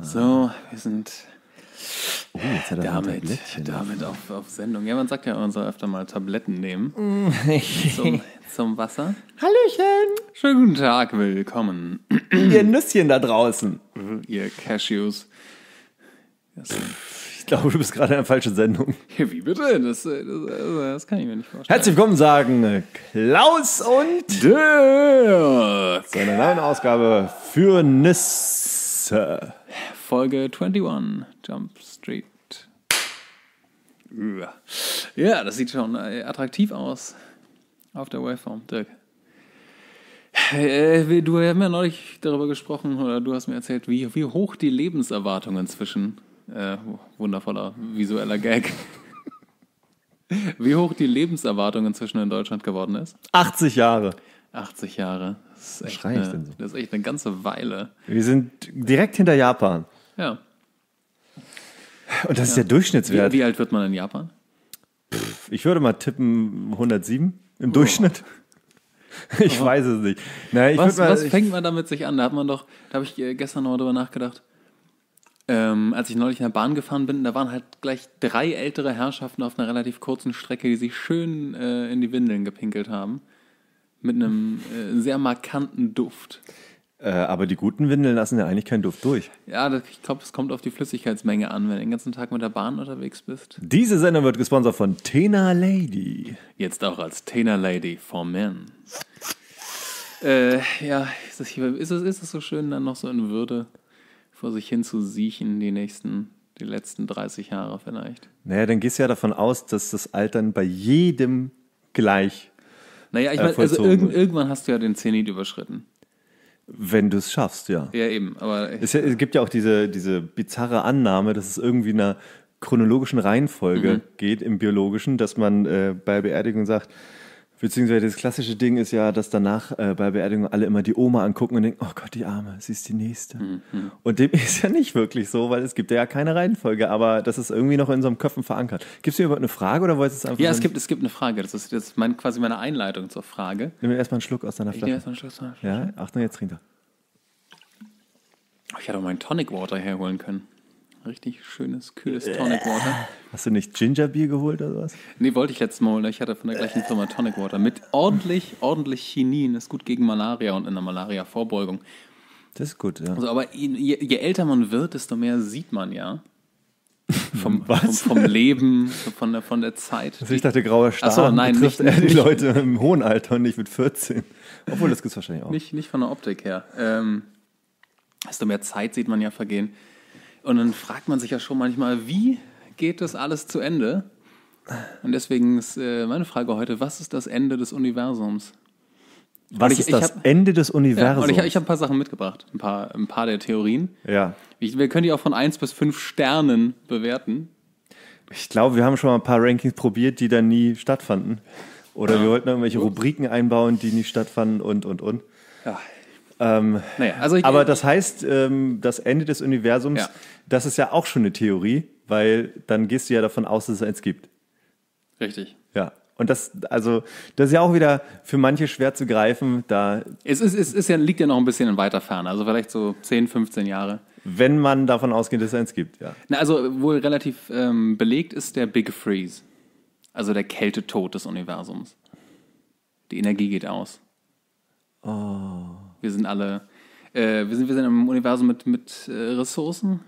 So, wir sind oh, damit, damit auf, auf, Sendung. Ja, man sagt ja, man soll öfter mal Tabletten nehmen mm. zum, zum Wasser. Hallöchen! Schönen guten Tag, willkommen. Ihr Nüsschen da draußen. Ihr Cashews. ich glaube, du bist gerade in der falschen Sendung. Wie bitte? Das, äh, das, äh, das, kann ich mir nicht vorstellen. Herzlich willkommen, sagen äh, Klaus und Dirk. Zu einer neuen Ausgabe für Nüss. Sir. Folge 21, Jump Street. Ja, das sieht schon äh, attraktiv aus. Auf der Waveform, Dirk. Äh, du hast mir neulich darüber gesprochen, oder du hast mir erzählt, wie, wie hoch die Lebenserwartung inzwischen, äh, wundervoller visueller Gag, wie hoch die Lebenserwartung inzwischen in Deutschland geworden ist? 80 Jahre. 80 Jahre. Das ist echt, eine, so? das ist echt eine ganze Weile. Wir sind direkt hinter Japan. Ja. Und das ja. ist der Durchschnittswert. Wie, wie, alt wird man in Japan? Pff, ich würde mal tippen 107 im oh. Durchschnitt. Ich oh. weiß es nicht. Nein, was, mal, was fängt man damit sich an? Da hat man doch, da habe ich äh, gestern noch drüber nachgedacht. Ähm, als ich neulich in der Bahn gefahren bin, da waren halt gleich drei ältere Herrschaften auf einer relativ kurzen Strecke, die sich schön äh, in die Windeln gepinkelt haben. Mit einem äh, sehr markanten Duft. Äh, aber die guten Windeln lassen ja eigentlich keinen Duft durch. Ja, ich glaube, es kommt auf die Flüssigkeitsmenge an, wenn du den ganzen Tag mit der Bahn unterwegs bist. Diese Sendung wird gesponsert von Tena Lady. Jetzt auch als Tena Lady for Men. Äh, ja, ist es, ist, ist so schön, dann noch so in Würde vor sich hin zu siechen, die nächsten die letzten 30 Jahre vielleicht. Naja, dann gehst du ja davon aus, dass das Altern bei jedem gleich ist. Naja, ich meine, also irg irgendwann hast du ja den Zenit überschritten. Wenn du es schaffst, ja. Ja, eben. Aber es, es, gibt ja auch diese, diese bizarre Annahme, dass es irgendwie in einer chronologischen Reihenfolge mhm. geht im Biologischen, dass man äh, bei Beerdigung sagt, Beziehungsweise das klassische Ding ist ja, dass danach äh, bei Beerdigung alle immer die Oma angucken und denken, oh Gott, die Arme, sie ist die Nächste. Mhm. mhm. Und dem ist ja nicht wirklich so, weil es gibt ja keine Reihenfolge, aber das ist irgendwie noch in unserem Köpfen verankert. Gibt es hier überhaupt eine Frage oder wolltest du es einfach... Ja, es gibt, es gibt eine Frage. Das ist jetzt mein, quasi meine Einleitung zur Frage. Nimm mir erstmal einen Schluck aus deiner Flasche. Ich erstmal einen Schluck aus deiner Flasche. Ja, Achtung, jetzt trinkt er. Ich hätte auch mein Tonic Water herholen können. Richtig schönes, kühles Tonic Water. Hast du nicht Gingerbier geholt oder was? Nee, wollte ich letztes Mal. Ich hatte von der gleichen Firma Tonic Water. Mit ordentlich, ordentlich Chinin. ist gut gegen Malaria und in der Malaria-Vorbeugung. Das ist gut, ja. Also, aber je, je, älter man wird, desto mehr sieht man ja. Vom, vom, vom, Leben, von der, von der Zeit. Also ich dachte, grauer Star so, nein, nicht, eher die Leute im hohen Alter und nicht mit 14. Obwohl, das gibt es wahrscheinlich auch. Nicht, nicht von der Optik her. Ähm, desto mehr Zeit sieht man ja vergehen. Und dann fragt man sich ja schon manchmal, wie geht das alles zu Ende? Und deswegen ist äh, meine Frage heute, was ist das Ende des Universums? Was ich, ist das hab, Ende des Universums? Ja, ich, ich habe ein paar Sachen mitgebracht, ein paar, ein paar der Theorien. Ja. Ich, wir können die auch von 1 bis 5 Sternen bewerten. Ich glaube, wir haben schon mal ein paar Rankings probiert, die dann nie stattfanden. Oder ja. wir wollten irgendwelche Rubriken einbauen, die nie stattfanden und, und, und. Ja, ähm, naja, also ich, aber das heißt, ähm, das Ende des Universums, ja. das ist ja auch schon eine Theorie, weil dann gehst du ja davon aus, dass es eins gibt. Richtig. Ja. Und das, also, das ist ja auch wieder für manche schwer zu greifen. Da es ist, es ist ja, liegt ja noch ein bisschen in weiter Ferne, also vielleicht so 10, 15 Jahre. Wenn man davon ausgeht, dass es eins gibt, ja. Na, also wohl relativ ähm, belegt ist der Big Freeze, also der Kältetod des Universums. Die Energie geht aus. Oh. Wir sind alle, äh, wir, sind, wir sind im Universum mit, mit äh, Ressourcen,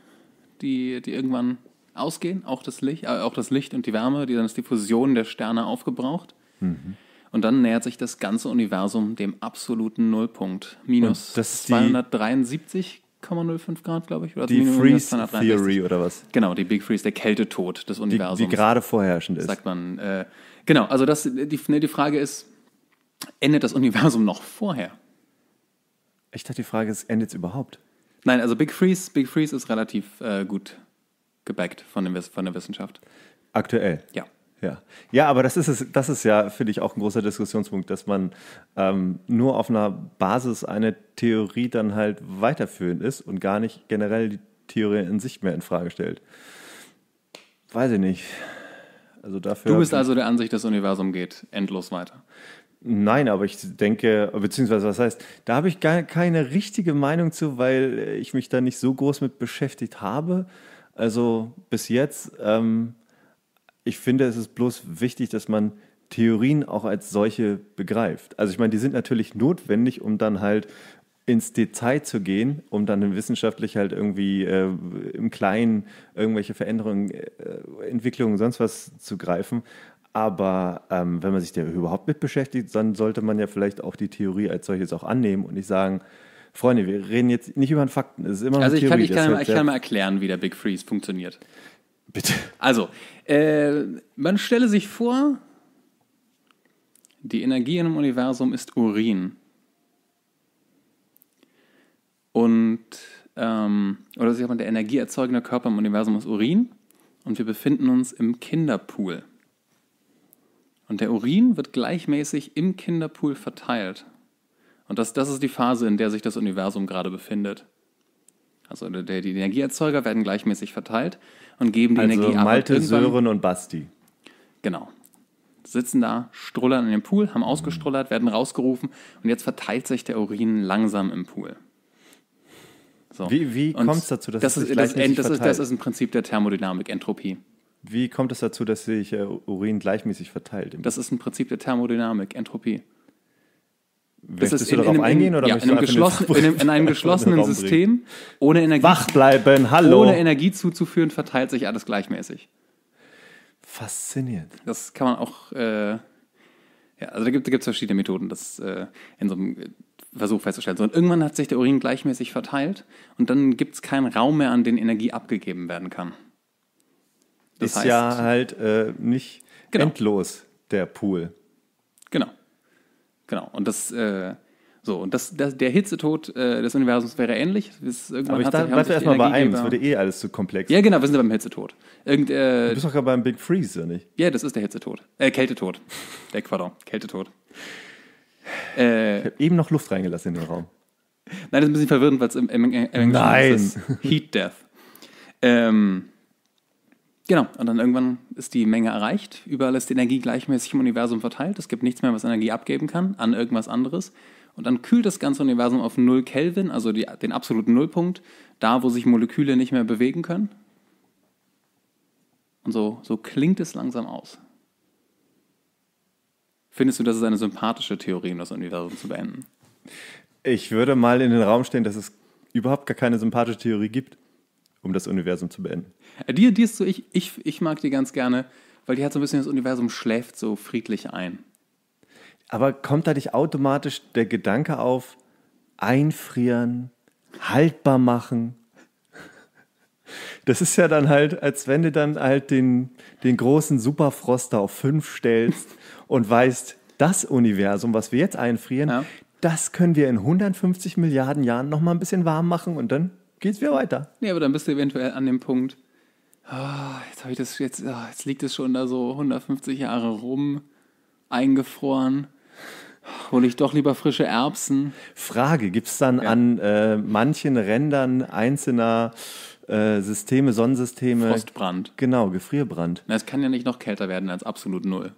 die, die irgendwann ausgehen, auch das Licht, äh, auch das Licht und die Wärme, die dann ist die Fusion der Sterne aufgebraucht. Mhm. Und dann nähert sich das ganze Universum dem absoluten Nullpunkt. Minus 273,05 Grad, glaube ich. Oder die Freeze Theory oder was? Genau, die Big Freeze, der Kältetod des Universums. Die, die gerade vorherrschend ist. Sagt man. Äh, genau, also das, die, die Frage ist, endet das Universum noch vorher? Ich dachte, die Frage ist, endet es überhaupt? Nein, also Big Freeze, Big Freeze ist relativ äh, gut gebackt von, dem, von der Wissenschaft. Aktuell? Ja. Ja, ja aber das ist, es, das ist ja, finde ich, auch ein großer Diskussionspunkt, dass man ähm, nur auf einer Basis eine Theorie dann halt weiterführend ist und gar nicht generell die Theorie in sich mehr in Frage stellt. Weiß ich nicht. Also dafür du bist also der Ansicht, das Universum geht endlos weiter. Nein, aber ich denke, beziehungsweise was heißt, da habe ich gar keine richtige Meinung zu, weil ich mich da nicht so groß mit beschäftigt habe. Also bis jetzt, ähm, ich finde, es ist bloß wichtig, dass man Theorien auch als solche begreift. Also ich meine, die sind natürlich notwendig, um dann halt ins Detail zu gehen, um dann wissenschaftlich halt irgendwie äh, im Kleinen irgendwelche Veränderungen, äh, Entwicklungen, sonst was zu greifen. Aber ähm, wenn man sich da überhaupt mit beschäftigt, dann sollte man ja vielleicht auch die Theorie als solches auch annehmen und nicht sagen, Freunde, wir reden jetzt nicht über einen Fakten, es ist immer also eine ich Theorie. Kann, ich, kann, ich kann mal erklären, wie der Big Freeze funktioniert. Bitte. Also, äh, man stelle sich vor, die Energie im Universum ist Urin. Und, ähm, oder sich der energieerzeugende Körper im Universum ist Urin. Und wir befinden uns im Kinderpool. Und der Urin wird gleichmäßig im Kinderpool verteilt. Und das, das ist die Phase, in der sich das Universum gerade befindet. Also der, die Energieerzeuger werden gleichmäßig verteilt und geben die also Energie ab. Malte, Sören und Basti. Genau. Sitzen da, strullern in dem Pool, haben ausgestrullert, werden rausgerufen und jetzt verteilt sich der Urin langsam im Pool. So. Wie, wie kommt es dazu, dass das es ist, gleichmäßig das, das, Ist, das ist im Prinzip der Thermodynamik, Entropie. Wie kommt es dazu, dass sich äh, Urin gleichmäßig verteilt? Das ist ein Prinzip der Thermodynamik, Entropie. Willst du in, darauf in, eingehen oder ja, in, einem geschlossen, in, einem, in einem geschlossenen System ohne Energie, Wach bleiben, hallo. ohne Energie zuzuführen, verteilt sich alles gleichmäßig. Faszinierend. Das kann man auch, äh, ja, also da gibt es verschiedene Methoden, das äh, in so einem äh, Versuch festzustellen. So, und irgendwann hat sich der Urin gleichmäßig verteilt und dann gibt es keinen Raum mehr, an den Energie abgegeben werden kann. Das ist heißt, ja halt äh, nicht genau. endlos der Pool. Genau. Genau. Und das, äh, so, und das, das, der Hitzetod äh, des Universums wäre ähnlich. Bis Aber ich dachte, bleib erstmal bei einem, es würde eh alles zu komplex. Ja, genau, wir sind ja beim Hitzetod. Irgend, äh, du bist doch gerade beim Big Freeze, oder nicht? Ja, das ist der Hitzetod. Äh, Kältetod. Der Quadron, Kältetod. Äh, ich habe eben noch Luft reingelassen in den Raum. Nein, das ist ein bisschen verwirrend, weil es im, im, im Englischen Nein. ist Heat Death. Ähm, Genau, und dann irgendwann ist die Menge erreicht. Überall ist die Energie gleichmäßig im Universum verteilt. Es gibt nichts mehr, was Energie abgeben kann an irgendwas anderes. Und dann kühlt das ganze Universum auf 0 Kelvin, also die, den absoluten Nullpunkt, da wo sich Moleküle nicht mehr bewegen können. Und so, so klingt es langsam aus. Findest du, das ist eine sympathische Theorie, um das Universum zu beenden? Ich würde mal in den Raum stehen, dass es überhaupt gar keine sympathische Theorie gibt um das Universum zu beenden. Die, äh, die ist so, ich, ich, ich mag die ganz gerne, weil die hat so ein bisschen das Universum schläft so friedlich ein. Aber kommt da nicht automatisch der Gedanke auf, einfrieren, haltbar machen? Das ist ja dann halt, als wenn du dann halt den, den großen Superfroster auf 5 stellst und weißt, das Universum, was wir jetzt einfrieren, ja. das können wir in 150 Milliarden Jahren nochmal ein bisschen warm machen und dann geht's wieder weiter. Nee, aber dann bist du eventuell an dem Punkt, oh, jetzt, ich das, jetzt, oh, jetzt liegt es schon da so 150 Jahre rum, eingefroren. Hole ich doch lieber frische Erbsen. Frage: Gibt es dann ja. an äh, manchen Rändern einzelner äh, Systeme, Sonnensysteme. Frostbrand. Genau, Gefrierbrand. Na, es kann ja nicht noch kälter werden als absolut null.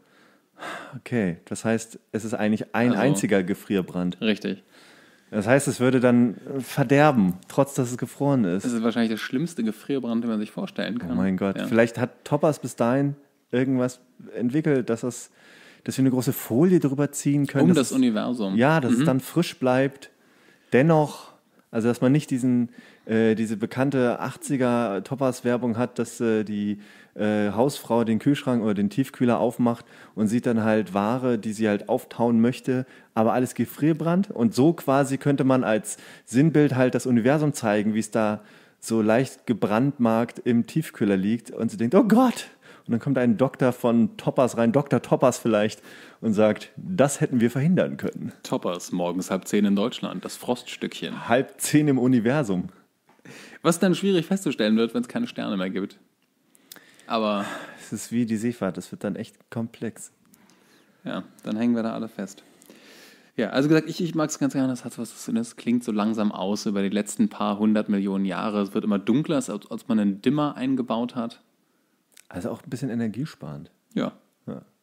Okay, das heißt, es ist eigentlich ein also, einziger Gefrierbrand. Richtig. Das heißt, es würde dann verderben, trotz dass es gefroren ist. Das ist wahrscheinlich das schlimmste Gefrierbrand, den man sich vorstellen oh kann. Oh mein Gott. Ja. Vielleicht hat Toppers bis dahin irgendwas entwickelt, dass, das, dass wir eine große Folie drüber ziehen können. Um das Universum. ja, dass mhm. es dann frisch bleibt. Dennoch, also dass man nicht diesen, äh, diese bekannte 80er Toppers-Werbung hat, dass äh, die äh, Hausfrau den Kühlschrank oder den Tiefkühler aufmacht und sieht dann halt Ware, die sie halt auftauen möchte, aber alles gefrierbrand. Und so quasi könnte man als Sinnbild halt das Universum zeigen, wie es da so leicht gebrandmarkt im Tiefkühler liegt. Und sie denkt, oh Gott! Und dann kommt ein Doktor von Toppers rein, Dr. Toppers vielleicht, und sagt, das hätten wir verhindern können. Toppers, morgens halb zehn in Deutschland, das Froststückchen. Halb zehn im Universum. Was dann schwierig festzustellen wird, wenn es keine Sterne mehr gibt. Aber. Es ist wie die Seefahrt, das wird dann echt komplex. Ja, dann hängen wir da alle fest. Ja, also gesagt, ich, ich mag es ganz gerne, das hat so was das Sinnes, klingt so langsam aus über die letzten paar hundert Millionen Jahre. Es wird immer dunkler, als, als man einen Dimmer eingebaut hat. Also auch ein bisschen energiesparend. Ja.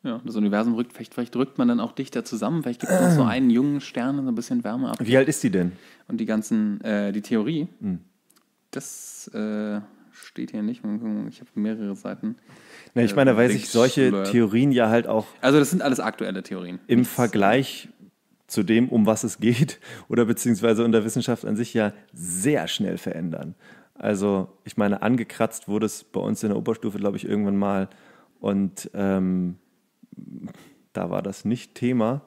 Ja, das Universum rückt, vielleicht, vielleicht rückt man dann auch dichter zusammen, vielleicht gibt es noch so einen jungen Stern und so ein bisschen Wärme ab. Wie alt ist die denn? Und die ganzen, äh, die Theorie, mhm. das äh, steht hier nicht. Ich habe mehrere Seiten. Na, ich meine, äh, weil sich solche Theorien ja halt auch. Also, das sind alles aktuelle Theorien. Im Nichts. Vergleich zu dem, um was es geht, oder beziehungsweise in der Wissenschaft an sich ja sehr schnell verändern. Also, ich meine, angekratzt wurde es bei uns in der Oberstufe, glaube ich, irgendwann mal. Und ähm, da war das nicht Thema.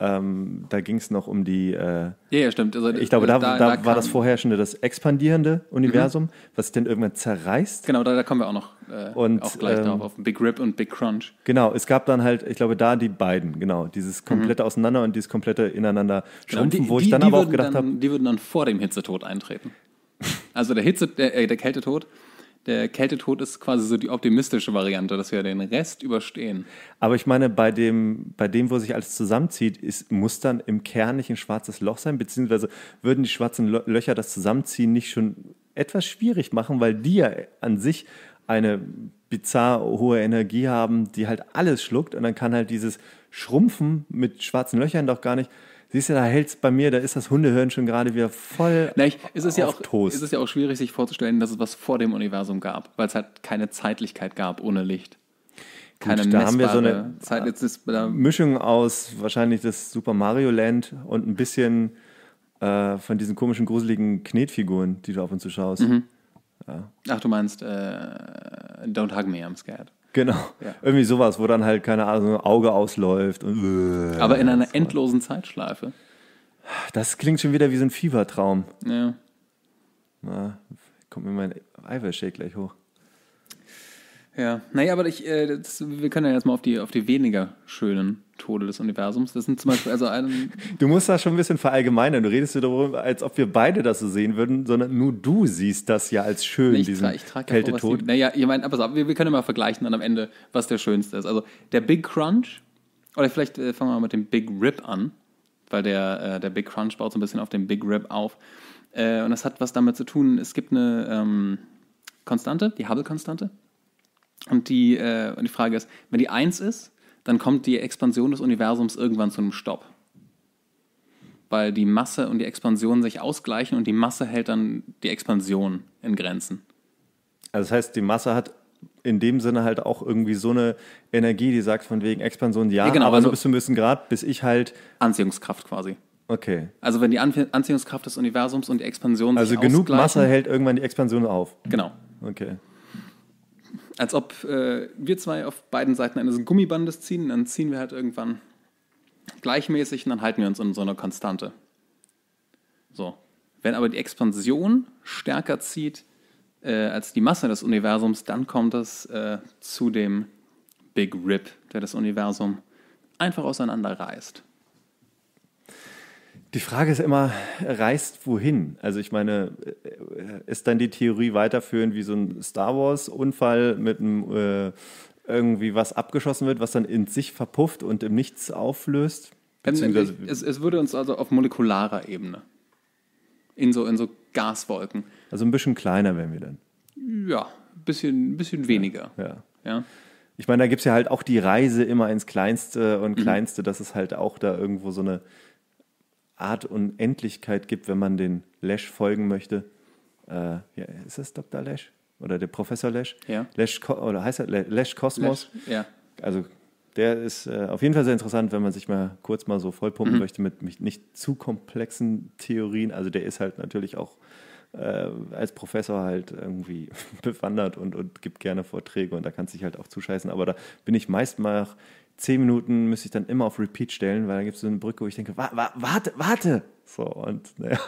Ähm, da ging es noch um die. Äh, ja, ja, stimmt. Also, ich glaube, da, da, da, war das vorherrschende, das expandierende Universum, mhm. was dann irgendwann zerreißt. Genau, da, kommen wir auch noch äh, und, auch gleich ähm, drauf, auf Big Rip und Big Crunch. Genau, es gab dann halt, ich glaube, da die beiden, genau, dieses mhm. komplette mhm. Auseinander und dieses komplette Ineinander genau, die, wo die, ich dann aber auch gedacht habe. Die würden dann vor dem Hitzetod eintreten. Also der Hitze, äh, der Kältetod der Kältetod ist quasi so die optimistische Variante, dass wir den Rest überstehen. Aber ich meine, bei dem, bei dem, wo sich alles zusammenzieht, ist, muss dann im Kern nicht ein schwarzes Loch sein, beziehungsweise würden die schwarzen Lo Löcher das Zusammenziehen nicht schon etwas schwierig machen, weil die ja an sich eine bizarr hohe Energie haben, die halt alles schluckt und dann kann halt dieses Schrumpfen mit schwarzen Löchern doch gar nicht Siehst du, da hält es bei mir, da ist das Hundehirn schon gerade wieder voll. Na, ich, ist es ja auch, Toast. Ist es ja auch schwierig, sich vorzustellen, dass es was vor dem Universum gab, weil es halt keine Zeitlichkeit gab ohne Licht. Keine Gut, da haben wir so eine Zeit, ist, äh, Mischung aus wahrscheinlich das Super Mario Land und ein bisschen äh, von diesen komischen, gruseligen Knetfiguren, die du auf uns zuschaust. Mhm. Ja. Ach, du meinst äh, Don't Hug Me, I'm Scared. Genau. Ja. Irgendwie sowas, wo dann halt, keine Ahnung, ein Auge ausläuft. Und, äh, Aber in einer endlosen Zeitschleife. Das klingt schon wieder wie so ein Fiebertraum. Ja. Na, kommt mir mein Eiweißshake gleich hoch. Ja, naja, aber ich, äh, das, wir können ja erstmal auf die, auf die weniger schönen Tode des Universums. Das sind zum Beispiel also ein Du musst das schon ein bisschen verallgemeinern. Du redest darüber, als ob wir beide das so sehen würden, sondern nur du siehst das ja als schön, nee, ich diesen tra ich trage Kältetod. Naja, ich meine, aber wir, wir können ja mal vergleichen dann am Ende, was der schönste ist. Also der Big Crunch, oder vielleicht äh, fangen wir mal mit dem Big Rip an, weil der, äh, der Big Crunch baut so ein bisschen auf dem Big Rip auf. Äh, und das hat was damit zu tun, es gibt eine ähm, Konstante, die Hubble-Konstante. Und äh, und die Frage ist, wenn die 1 ist, dann kommt die Expansion des Universums irgendwann zu einem Stopp. Weil die Masse und die Expansion sich ausgleichen und die Masse hält dann die Expansion in Grenzen. Also das heißt, die Masse hat in dem Sinne halt auch irgendwie so eine Energie, die sagt von wegen Expansion, ja, ja genau, aber also, bis zu einem gewissen Grad, bis ich halt... Anziehungskraft quasi. Okay. Also wenn die Anziehungskraft des Universums und die Expansion also sich Also genug Masse hält irgendwann die Expansion auf. Genau. Okay als ob äh, wir zwei auf beiden Seiten eines Gummibandes ziehen, dann ziehen wir halt irgendwann gleichmäßig und dann halten wir uns in so einer Konstante. So. Wenn aber die Expansion stärker zieht äh, als die Masse des Universums, dann kommt es äh, zu dem Big Rip, der das Universum einfach auseinanderreißt. Die Frage ist immer, reist wohin? Also ich meine, äh, ist dann die Theorie weiterführend wie so ein Star Wars-Unfall mit einem äh, irgendwie was abgeschossen wird, was dann in sich verpufft und im Nichts auflöst? Beziehungsweise hm, also es, es würde uns also auf molekularer Ebene. In so, in so Gaswolken. Also ein bisschen kleiner wären wir dann. Ja, ein bisschen, ein bisschen weniger. ja. ja. Ich meine, da gibt es ja halt auch die Reise immer ins Kleinste und mhm. Kleinste, mhm. dass es halt auch da irgendwo so eine Art Unendlichkeit gibt, wenn man den Lesch folgen möchte. Äh, ja, ist das Dr. Lesch? Oder der Professor Lesch? Ja. Lesch oder heißt er Lesch Kosmos? Lesch, ja. Also der ist äh, auf jeden Fall sehr interessant, wenn man sich mal kurz mal so vollpumpen mhm. möchte mit, nicht zu komplexen Theorien. Also der ist halt natürlich auch äh, als Professor halt irgendwie bewandert und, und gibt gerne Vorträge und da kannst du dich halt auch zuscheißen. Aber da bin ich meist mal zehn Minuten müsste ich dann immer auf Repeat stellen, weil da gibt es so eine Brücke, wo ich denke, wa wa warte, warte. So, und naja.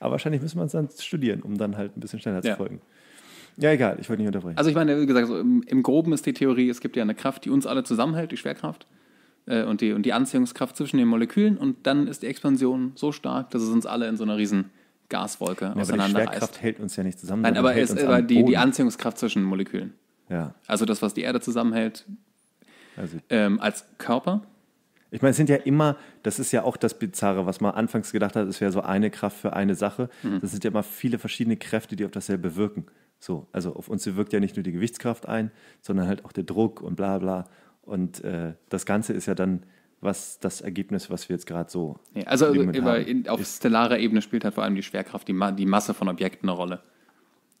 Aber wahrscheinlich müssen wir es dann studieren, um dann halt ein bisschen schneller ja. zu folgen. Ja, egal, ich wollte nicht unterbrechen. Also ich meine, wie gesagt, so im, im, Groben ist die Theorie, es gibt ja eine Kraft, die uns alle zusammenhält, die Schwerkraft äh, und, die, und die Anziehungskraft zwischen den Molekülen und dann ist die Expansion so stark, dass es uns alle in so einer riesen Gaswolke ja, auseinanderreißt. die Schwerkraft hält uns ja nicht zusammen. Nein, aber es ist aber die, die Anziehungskraft zwischen Molekülen. Ja. Also das, was die Erde zusammenhält, also, ähm, als Körper? Ich meine, es sind ja immer, das ist ja auch das Bizarre, was man anfangs gedacht hat, es wäre so eine Kraft für eine Sache. Mhm. Das sind ja immer viele verschiedene Kräfte, die auf dasselbe wirken. So, also auf uns wirkt ja nicht nur die Gewichtskraft ein, sondern halt auch der Druck und bla bla. Und äh, das Ganze ist ja dann was das Ergebnis, was wir jetzt gerade so. Ja, also über, haben, in, auf stellarer Ebene spielt halt vor allem die Schwerkraft, die, Ma die Masse von Objekten eine Rolle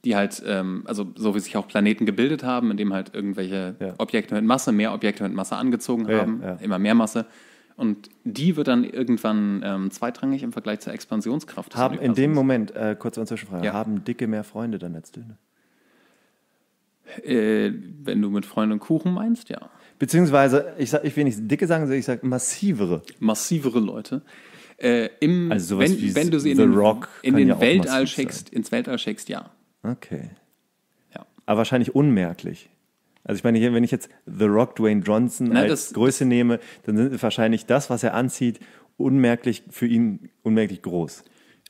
die halt, ähm, also so wie sich auch Planeten gebildet haben, indem halt irgendwelche ja. Objekte mit Masse, mehr Objekte mit Masse angezogen haben, ja. immer mehr Masse. Und die wird dann irgendwann ähm, zweitrangig im Vergleich zur Expansionskraft. haben in dem Moment, äh, kurz eine Zwischenfrage, haben Dicke mehr Freunde dann als Dünne? Äh, wenn du mit Freund und Kuchen meinst, ja. Beziehungsweise, ich, sag, ich will nicht Dicke sagen, sondern ich sage massivere. Massivere Leute. Äh, im, also wenn, wenn, du sie in, den, in den Weltall schickst, ins Weltall schickst, ja. Okay. Ja. Aber wahrscheinlich unmerklich. Also ich meine, wenn ich jetzt The Rock Dwayne Johnson Na, als das, Größe nehme, dann sind wahrscheinlich das, was er anzieht, unmerklich für ihn unmerklich groß.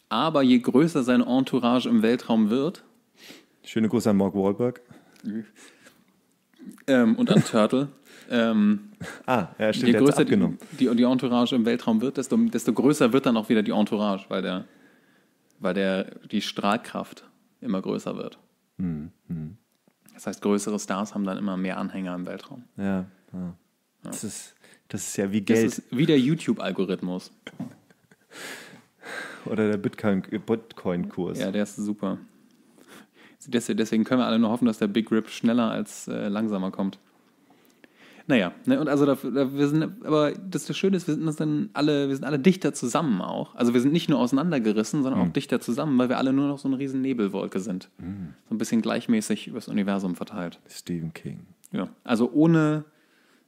Aber je größer sein Entourage im Weltraum wird. Schöne Grüße an Mark Wahlberg. Ähm, und an Turtle. ähm, ah, ja, stimmt, je größer abgenommen. Die, die, die, Entourage im Weltraum wird, desto, desto größer wird dann auch wieder die Entourage, weil der, weil der die Strahlkraft immer größer wird. Mhm. Das heißt, größere Stars haben dann immer mehr Anhänger im Weltraum. Ja. ja. Das, ist, das ist ja wie Geld. Das ist wie der YouTube-Algorithmus. Oder der Bitcoin-Kurs. Ja, der ist super. Deswegen können wir alle nur hoffen, dass der Big Rip schneller als äh, langsamer kommt. Naja, ne, und also da, da, wir sind, aber das, das Schöne ist, wir sind uns dann alle, wir sind alle dichter zusammen auch. Also wir sind nicht nur auseinandergerissen, sondern mhm. auch dichter zusammen, weil wir alle nur noch so eine riesen Nebelwolke sind. Mhm. So ein bisschen gleichmäßig übers Universum verteilt. Stephen King. Ja. Also ohne,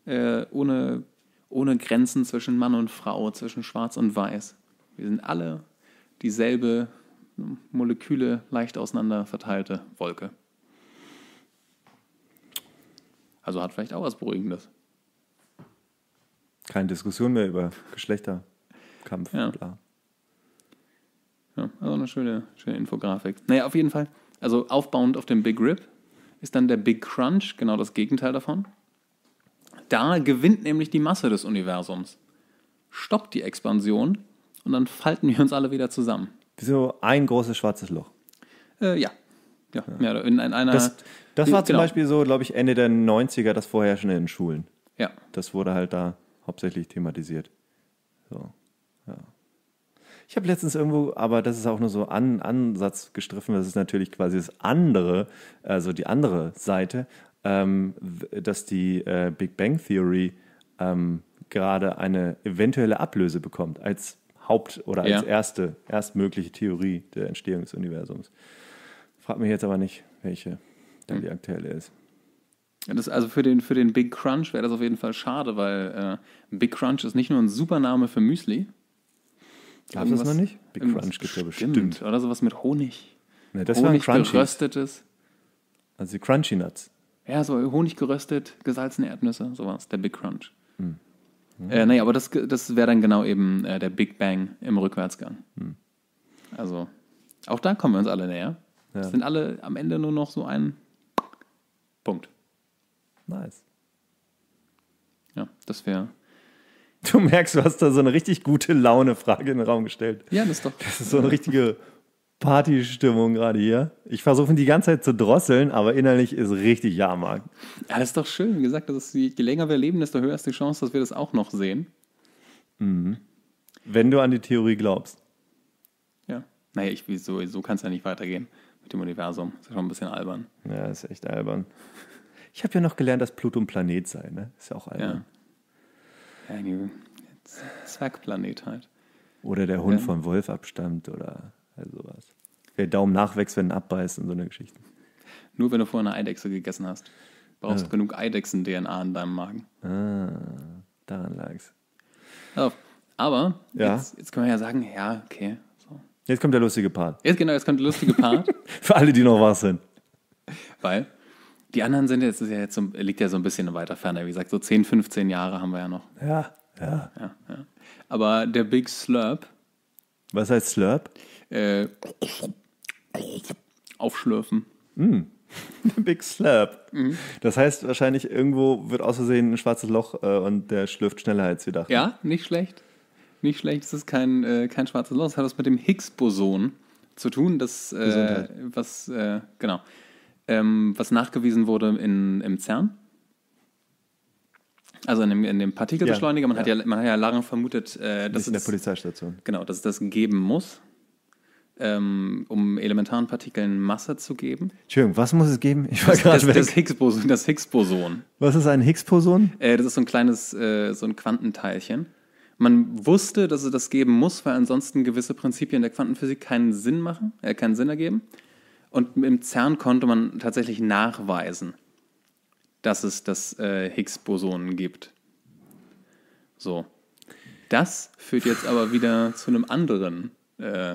äh, ohne, ohne Grenzen zwischen Mann und Frau, zwischen Schwarz und Weiß. Wir sind alle dieselbe Moleküle leicht auseinander verteilte Wolke. Also hat vielleicht auch was Beruhigendes. Keine Diskussion mehr über Geschlechterkampf, ja. klar. Ja, also eine schöne, schöne Infografik. Naja, auf jeden Fall. Also aufbauend auf dem Big Rip ist dann der Big Crunch genau das Gegenteil davon. Da gewinnt nämlich die Masse des Universums. Stoppt die Expansion und dann falten wir uns alle wieder zusammen. Wieso ein großes schwarzes Loch? Äh, ja, ja, ja. ja in, in einer. Das, das war zum genau. Beispiel so, glaube ich, Ende der 90er das Vorherrschende in Schulen. Ja. Das wurde halt da hauptsächlich thematisiert. So, ja. Ich habe letztens irgendwo, aber das ist auch nur so an Ansatz gestriffen, das ist natürlich quasi das andere, also die andere Seite, ähm, dass die äh, Big Bang Theory ähm, gerade eine eventuelle Ablöse bekommt als Haupt- oder als ja. erste, erstmögliche Theorie der Entstehung des Universums. Frag mich jetzt aber nicht, welche dann hm. die aktuelle ist. Ja, das also für den, für den Big Crunch wäre das auf jeden Fall schade, weil äh, Big Crunch ist nicht nur ein super Name für Müsli. Gab es das noch nicht? Big Crunch gibt es ja bestimmt. Oder sowas mit Honig. Ne, das Honig waren geröstetes. Also die Crunchy Nuts. Ja, so Honig geröstet, gesalzene Erdnüsse, sowas, der Big Crunch. Hm. Mhm. Äh, nee, aber das, das wäre dann genau eben äh, der Big Bang im Rückwärtsgang. Hm. Also, auch da kommen wir uns alle näher. Ja. Das sind alle am Ende nur noch so ein Punkt. Nice. Ja, das wäre. Du merkst, du hast da so eine richtig gute Laune-Frage in den Raum gestellt. Ja, das ist doch. Das ist so eine richtige Partystimmung gerade hier. Ich versuche ihn die ganze Zeit zu drosseln, aber innerlich ist richtig ja, Mark. Ja, das ist doch schön. Wie gesagt, das ist, je länger wir leben, desto höher ist die Chance, dass wir das auch noch sehen. Mhm. Wenn du an die Theorie glaubst. Ja. Naja, ich, so, so kann es ja nicht weitergehen mit dem Universum. Das ist schon ein bisschen albern. Ja, ist echt albern. Ich habe ja noch gelernt, dass Pluto ein Planet sei, ne? Ist ja auch albern. Ja, ja Zwergplanet halt. Oder der Hund ja. von Wolf abstammt oder sowas. Der Daumen nachwächst, wenn er abbeißt und so eine Geschichte. Nur wenn du vorher eine Eidechse gegessen hast. Brauchst ah. genug Eidechsen-DNA in deinem Magen. Ah, daran lag's. Also, aber ja. jetzt, jetzt können wir ja sagen, ja, okay, Jetzt kommt der lustige Part. Jetzt genau, jetzt kommt der lustige Part. Für alle, die noch wach sind. Weil die anderen sind jetzt, ja jetzt so, liegt ja so ein bisschen weiter ferner. Wie gesagt, so 10, 15 Jahre haben wir ja noch. Ja, ja. ja, ja. Aber der Big Slurp. Was heißt Slurp? Äh, aufschlürfen. Mm. Hm. Der Big Slurp. Mhm. Das heißt wahrscheinlich, irgendwo wird aus Versehen ein schwarzes Loch äh, und der schlürft schneller als gedacht. Ja, nicht schlecht. Nicht schlecht, es ist kein, äh, kein schwarzes Loch. Es hat was mit dem Higgs-Boson zu tun, das, äh, was, äh, genau, ähm, was nachgewiesen wurde in, im CERN. Also in dem, in dem Partikelbeschleuniger. Man, ja. Hat ja, man hat ja lange vermutet, äh, dass es. In der Polizeistation. Genau, dass es das geben muss, ähm, um elementaren Partikeln Masse zu geben. Entschuldigung, was muss es geben? Ich war das, das, Das Higgs-Boson. Higgs was ist ein Higgs-Boson? Äh, das ist so ein kleines, äh, so ein Quantenteilchen. Man wusste, dass es das geben muss, weil ansonsten gewisse Prinzipien der Quantenphysik keinen Sinn machen, äh, keinen Sinn ergeben. Und im CERN konnte man tatsächlich nachweisen, dass es das äh, Higgs-Boson gibt. So. Das führt jetzt aber wieder zu einem anderen, äh,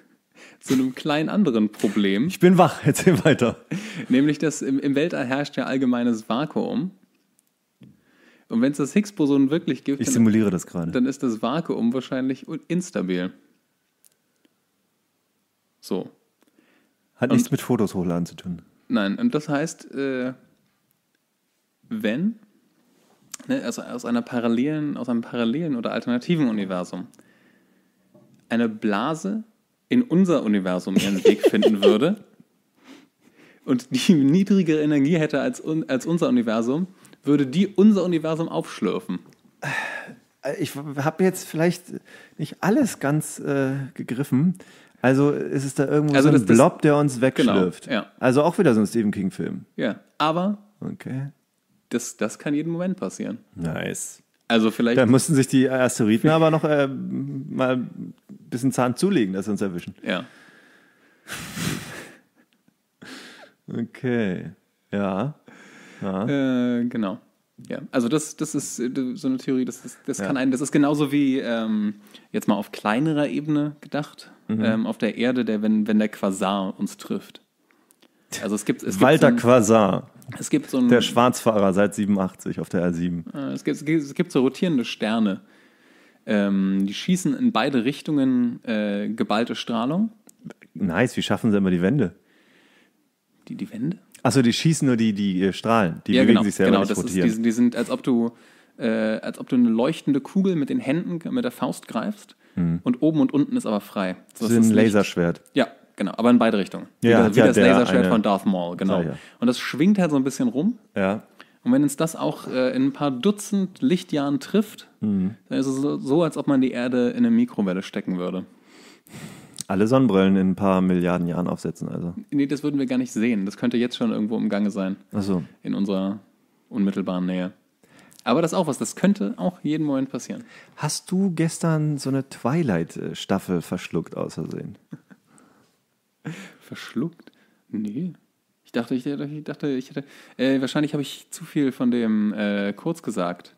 zu einem kleinen anderen Problem. Ich bin wach, erzähl weiter. Nämlich, dass im, im Weltall herrscht ja allgemeines Vakuum und wenn es das Higgs-Boson wirklich gibt, ich simuliere das gerade. dann ist das Vakuum wahrscheinlich instabil. So. Hat und, nichts mit Fotos hochladen zu tun. Nein, und das heißt, äh, wenn, ne, also aus, einer parallelen, aus einem parallelen oder alternativen Universum eine Blase in unser Universum ihren Weg finden würde und die niedrigere Energie hätte als, als unser Universum, würde die unser Universum aufschlürfen. Ich habe jetzt vielleicht nicht alles ganz äh, gegriffen. Also ist es da irgendwo also so ein Blob, der uns genau, wegschlürft. Genau, ja. Also auch wieder so ein Stephen King-Film. Ja, aber okay. das, das kann jeden Moment passieren. Nice. Also vielleicht. Da mussten sich die Asteroiden aber noch äh, mal ein bisschen Zahn zulegen, dass sie uns erwischen. Ja. okay. Ja. Äh, genau. Ja, also das, das ist äh, so eine Theorie, das, ist, das ja. kann einen, das ist genauso wie ähm, jetzt mal auf kleinerer Ebene gedacht, mhm. ähm, auf der Erde, der, wenn, wenn der Quasar uns trifft. Also es gibt, es gibt Walter so ein, Quasar. Es gibt so ein, der Schwarzfahrer seit 87 auf der R7. Äh, es, gibt, es gibt so rotierende Sterne. Ähm, die schießen in beide Richtungen äh, geballte Strahlung. Nice, wie schaffen sie immer die Wände? Die, die Wände? Achso, die schießen nur die, die äh, Strahlen. Die ja, bewegen genau, sich selber genau, nicht das rotieren. Ist, die, die, sind, als ob du, äh, als ob du eine leuchtende Kugel mit den Händen, mit der Faust greifst. Mhm. Und oben und unten ist aber frei. So, das ist ein Licht. Laserschwert. Ja, genau, aber in beide Richtungen. Ja, wie, ja, das Laserschwert von Darth Maul, genau. Ja. Und das schwingt halt so ein bisschen rum. Ja. Und wenn uns das auch äh, in ein paar Dutzend Lichtjahren trifft, mhm. dann ist es so, so, als ob man die Erde in eine Mikrowelle stecken würde alle Sonnenbrillen in ein paar Milliarden Jahren aufsetzen, also. Nee, das würden wir gar nicht sehen. Das könnte jetzt schon irgendwo im Gange sein. Ach so. In unserer unmittelbaren Nähe. Aber das ist auch was, das könnte auch jeden Moment passieren. Hast du gestern so eine Twilight-Staffel verschluckt außersehen? verschluckt? Nee. Ich dachte, ich, ich dachte, ich hätte. Äh, wahrscheinlich habe ich zu viel von dem äh, kurz gesagt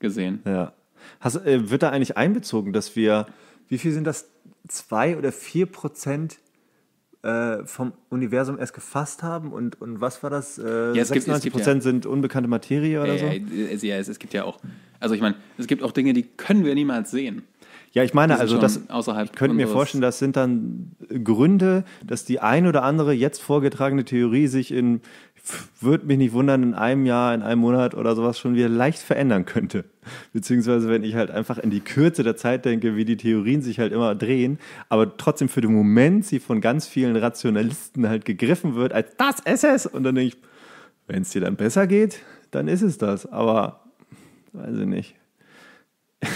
gesehen. Ja. Hast, äh, wird da eigentlich einbezogen, dass wir. Wie viel sind das? zwei oder vier Prozent äh, vom Universum erst gefasst haben und, und was war das? Äh, ja, 96 Prozent ja, sind unbekannte Materie oder so? Ja, es, es gibt ja auch, also ich meine, es gibt auch Dinge, die können wir niemals sehen. Ja, ich meine, also das, ich könnte mir vorstellen, das sind dann Gründe, dass die ein oder andere jetzt vorgetragene Theorie sich in würde mich nicht wundern, in einem Jahr, in einem Monat oder sowas schon wieder leicht verändern könnte. Beziehungsweise wenn ich halt einfach in die Kürze der Zeit denke, wie die Theorien sich halt immer drehen, aber trotzdem für den Moment sie von ganz vielen Rationalisten halt gegriffen wird, als das ist es. Und dann denke ich, wenn es dir dann besser geht, dann ist es das. Aber weiß ich nicht.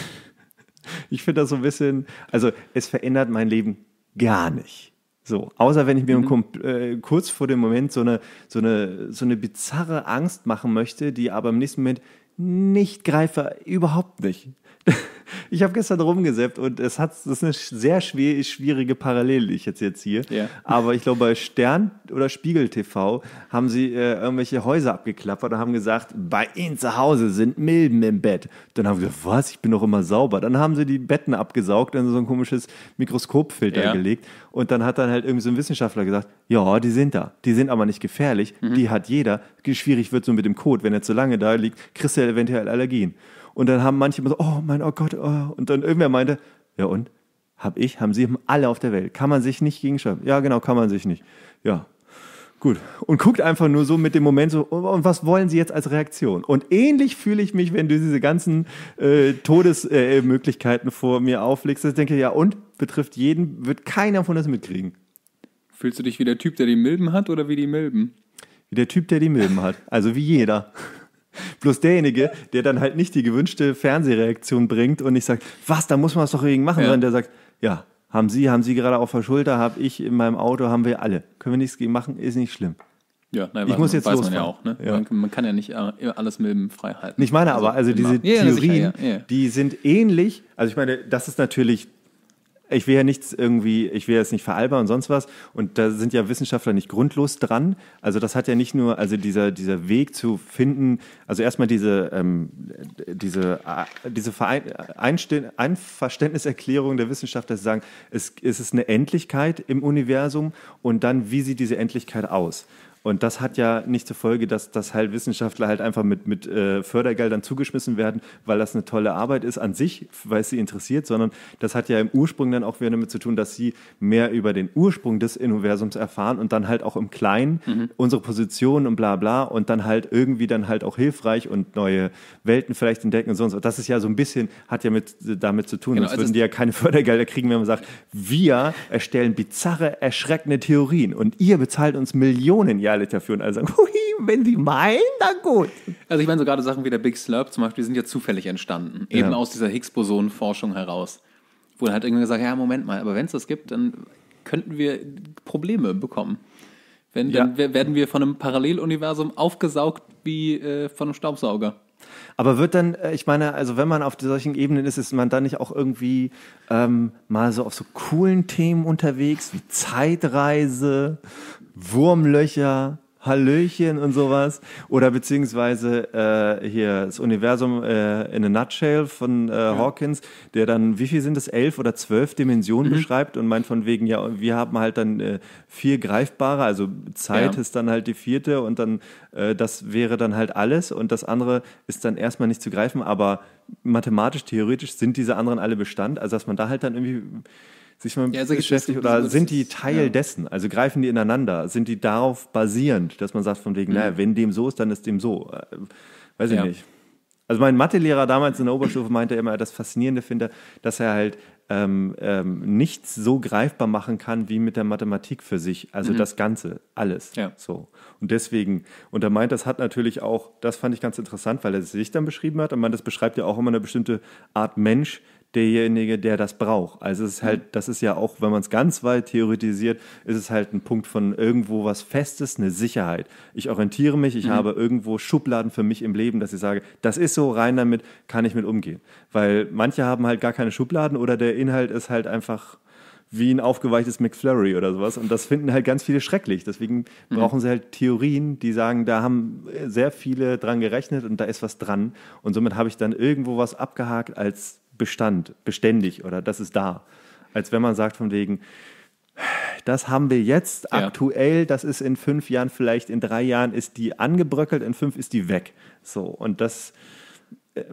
ich finde das so ein bisschen, also es verändert mein Leben gar nicht. So, außer wenn ich mir mhm. äh, kurz vor dem Moment so eine, so, eine, so eine bizarre Angst machen möchte, die aber im nächsten Moment nicht greife, überhaupt nicht. ich habe gestern rumgesäppt und es hat, das ist eine sehr schwer, schwierige Parallele, die ich jetzt, jetzt hier. Ja. Aber ich glaube, bei Stern oder Spiegel TV haben sie äh, irgendwelche Häuser abgeklappert und haben gesagt, bei ihnen zu Hause sind Milben im Bett. Dann haben sie gesagt, was? Ich bin doch immer sauber. Dann haben sie die Betten abgesaugt und so ein komisches Mikroskopfilter ja. gelegt. Und dann hat dann halt irgendwie so ein Wissenschaftler gesagt, ja, die sind da. Die sind aber nicht gefährlich. Mhm. Die hat jeder. Schwierig wird so mit dem Code. Wenn er zu lange da liegt, kriegst du ja eventuell Allergien. Und dann haben manche immer so, oh mein oh Gott, oh. und dann irgendwer meinte, ja und? Hab ich, haben sie, alle auf der Welt. Kann man sich nicht gegenschreiben? Ja, genau, kann man sich nicht. Ja, Gut. Und guckt einfach nur so mit dem Moment so, oh, und was wollen sie jetzt als Reaktion? Und ähnlich fühle ich mich, wenn du diese ganzen äh, Todesmöglichkeiten äh, vor mir auflegst. Ich denke, ja, und betrifft jeden, wird keiner von uns mitkriegen. Fühlst du dich wie der Typ, der die Milben hat oder wie die Milben? Wie der Typ, der die Milben hat. Also wie jeder. Bloß derjenige, der dann halt nicht die gewünschte Fernsehreaktion bringt und nicht sagt, was, da muss man was doch gegen machen, ja. sondern der sagt, ja, haben Sie, haben Sie gerade auf der Schulter, habe ich in meinem Auto, haben wir alle. Können wir nichts gegen machen, ist nicht schlimm. Ja, nein, ich muss jetzt weiß losfahren. man ja auch. Ne? Ja. Man, man, kann ja nicht äh, alles milben frei halten. Ich meine aber, also, also diese ja, Theorien, sicher, ja. die sind ähnlich. Also ich meine, das ist natürlich ich will ja nichts irgendwie, ich will jetzt nicht veralbern und sonst was. Und da sind ja Wissenschaftler nicht grundlos dran. Also das hat ja nicht nur, also dieser, dieser Weg zu finden, also erstmal diese, ähm, diese, äh, diese Einverständniserklärung der Wissenschaftler zu sagen, es, es ist eine Endlichkeit im Universum und dann, wie sieht diese Endlichkeit aus? Und das hat ja nicht zur Folge, dass, dass halt Wissenschaftler halt einfach mit, mit äh, Fördergeldern zugeschmissen werden, weil das eine tolle Arbeit ist an sich, weil es sie interessiert, sondern das hat ja im Ursprung dann auch wieder damit zu tun, dass sie mehr über den Ursprung des Universums erfahren und dann halt auch im Kleinen mhm. unsere Position und bla bla und dann halt irgendwie dann halt auch hilfreich und neue Welten vielleicht entdecken und sonst und Das ist ja so ein bisschen, hat ja mit, damit zu tun. Genau, Sonst also würden die ja keine Fördergelder kriegen, wenn man sagt, wir erstellen bizarre, erschreckende Theorien und ihr bezahlt uns Millionen, ja Reality dafür und alle sagen, hui, wenn sie meinen, dann gut. Also ich meine, so gerade Sachen wie der Big Slurp zum Beispiel die sind ja zufällig entstanden, ja. eben aus dieser Higgs-Boson-Forschung heraus. Wo dann halt irgendwann gesagt, ja, Moment mal, aber wenn es das gibt, dann könnten wir Probleme bekommen. Wenn, dann ja. werden wir von einem Paralleluniversum aufgesaugt wie äh, von einem Staubsauger. Aber wird dann, äh, ich meine, also wenn man auf solchen Ebenen ist, ist man dann nicht auch irgendwie ähm, mal so auf so coolen Themen unterwegs wie Zeitreise, Wurmlöcher? Hallöchen und sowas. Oder beziehungsweise äh, hier das Universum äh, in a Nutshell von äh, ja. Hawkins, der dann, wie viel sind das, elf oder zwölf Dimensionen mhm. beschreibt und meint von wegen, ja, wir haben halt dann äh, vier greifbare, also Zeit ja. ist dann halt die vierte und dann äh, das wäre dann halt alles und das andere ist dann erstmal nicht zu greifen, aber mathematisch, theoretisch sind diese anderen alle Bestand, also dass man da halt dann irgendwie sich mal ja, also beschäftigt oder sind die Teil ja. dessen? Also greifen die ineinander? Sind die darauf basierend, dass man sagt von wegen, mhm. naja, wenn dem so ist, dann ist dem so. Äh, weiß ich ja. nicht. Also mein Mathelehrer damals in der Oberstufe meinte immer, das Faszinierende finde, dass er halt ähm, ähm, nichts so greifbar machen kann wie mit der Mathematik für sich. Also mhm. das Ganze, alles. Ja. So. Und deswegen, und er meint, das hat natürlich auch, das fand ich ganz interessant, weil er es sich dann beschrieben hat. Und man, das beschreibt ja auch immer eine bestimmte Art Mensch, derjenige, der das braucht. Also es ist halt, mhm. das ist ja auch, wenn man es ganz weit theoretisiert, ist es halt ein Punkt von irgendwo was Festes, eine Sicherheit. Ich orientiere mich, ich mhm. habe irgendwo Schubladen für mich im Leben, dass ich sage, das ist so, rein damit, kann ich mit umgehen. Weil manche haben halt gar keine Schubladen oder der Inhalt ist halt einfach wie ein aufgeweichtes McFlurry oder sowas. Und das finden halt ganz viele schrecklich. Deswegen mhm. brauchen sie halt Theorien, die sagen, da haben sehr viele dran gerechnet und da ist was dran. Und somit habe ich dann irgendwo was abgehakt als Bestand, beständig oder das ist da. Als wenn man sagt von wegen, das haben wir jetzt ja. aktuell, das ist in fünf Jahren, vielleicht in drei Jahren ist die angebröckelt, in fünf ist die weg. So, und das, äh,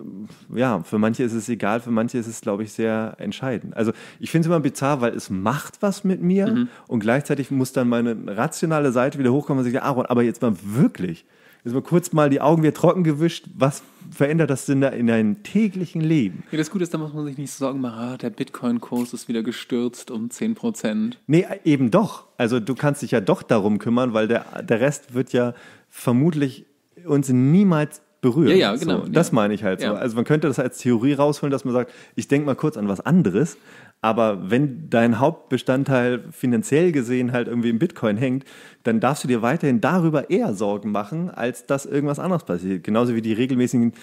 ja, für manche ist es egal, für manche ist es, glaube ich, sehr entscheidend. Also ich finde es immer bizarr, weil es macht was mit mir mhm. und gleichzeitig muss dann meine rationale Seite wieder hochkommen und sich, Aaron, aber jetzt mal wirklich, jetzt mal kurz mal die Augen wieder trocken gewischt, was verändert das denn da in deinem täglichen Leben? Ja, das Gute ist, da muss man sich nicht Sorgen machen, ah, der Bitcoin-Kurs ist wieder gestürzt um 10%. Nee, eben doch. Also du kannst dich ja doch darum kümmern, weil der, der Rest wird ja vermutlich uns niemals berühren. Ja, ja, genau. So, ja. Das meine ich halt so. Also man könnte das als Theorie rausholen, dass man sagt, ich denke mal kurz an was anderes, aber wenn dein Hauptbestandteil finanziell gesehen halt irgendwie im Bitcoin hängt, dann darfst du dir weiterhin darüber eher Sorgen machen, als dass irgendwas anderes passiert. Genauso wie die regelmäßigen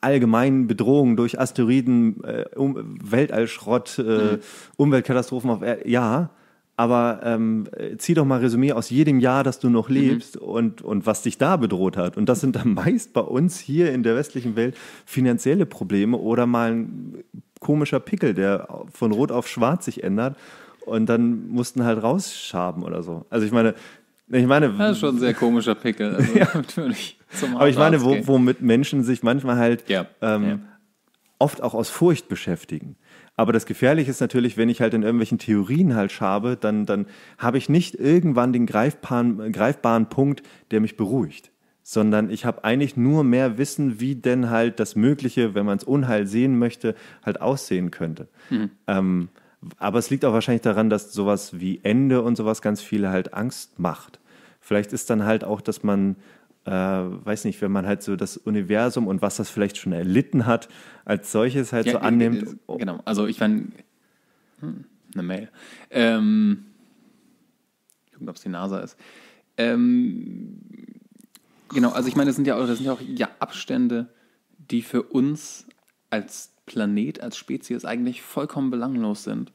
allgemeinen Bedrohungen durch Asteroiden, äh, um, Weltallschrott, äh, mhm. Umweltkatastrophen auf Erden. Ja, aber ähm, zieh doch mal Resümee aus jedem Jahr, das du noch mhm. lebst mhm. und, und was dich da bedroht hat. Und das sind dann meist bei uns hier in der westlichen Welt finanzielle Probleme oder mal ein komischer Pickel, der von rot auf schwarz sich ändert. Und dann mussten halt rausschaben oder so. Also ich meine, ich meine, das ist schon ein sehr komischer Pickel. Also ja. Aber ich meine, wo, womit Menschen sich manchmal halt ja. Ähm, ja. oft auch aus Furcht beschäftigen. Aber das Gefährliche ist natürlich, wenn ich halt in irgendwelchen Theorien halt schabe, dann, dann habe ich nicht irgendwann den greifbaren, greifbaren Punkt, der mich beruhigt sondern ich habe eigentlich nur mehr Wissen, wie denn halt das Mögliche, wenn man es Unheil sehen möchte, halt aussehen könnte. Mhm. Ähm, aber es liegt auch wahrscheinlich daran, dass sowas wie Ende und sowas ganz viele halt Angst macht. Vielleicht ist dann halt auch, dass man, äh, weiß nicht, wenn man halt so das Universum und was das vielleicht schon erlitten hat, als solches halt ja, so annimmt. Genau, also ich meine, hm, eine Mail. Ähm, ich gucke, ob es die NASA ist. Ähm, Genau, also ich meine, das sind ja auch, das sind ja auch ja, Abstände, die für uns als Planet, als Spezies eigentlich vollkommen belanglos sind.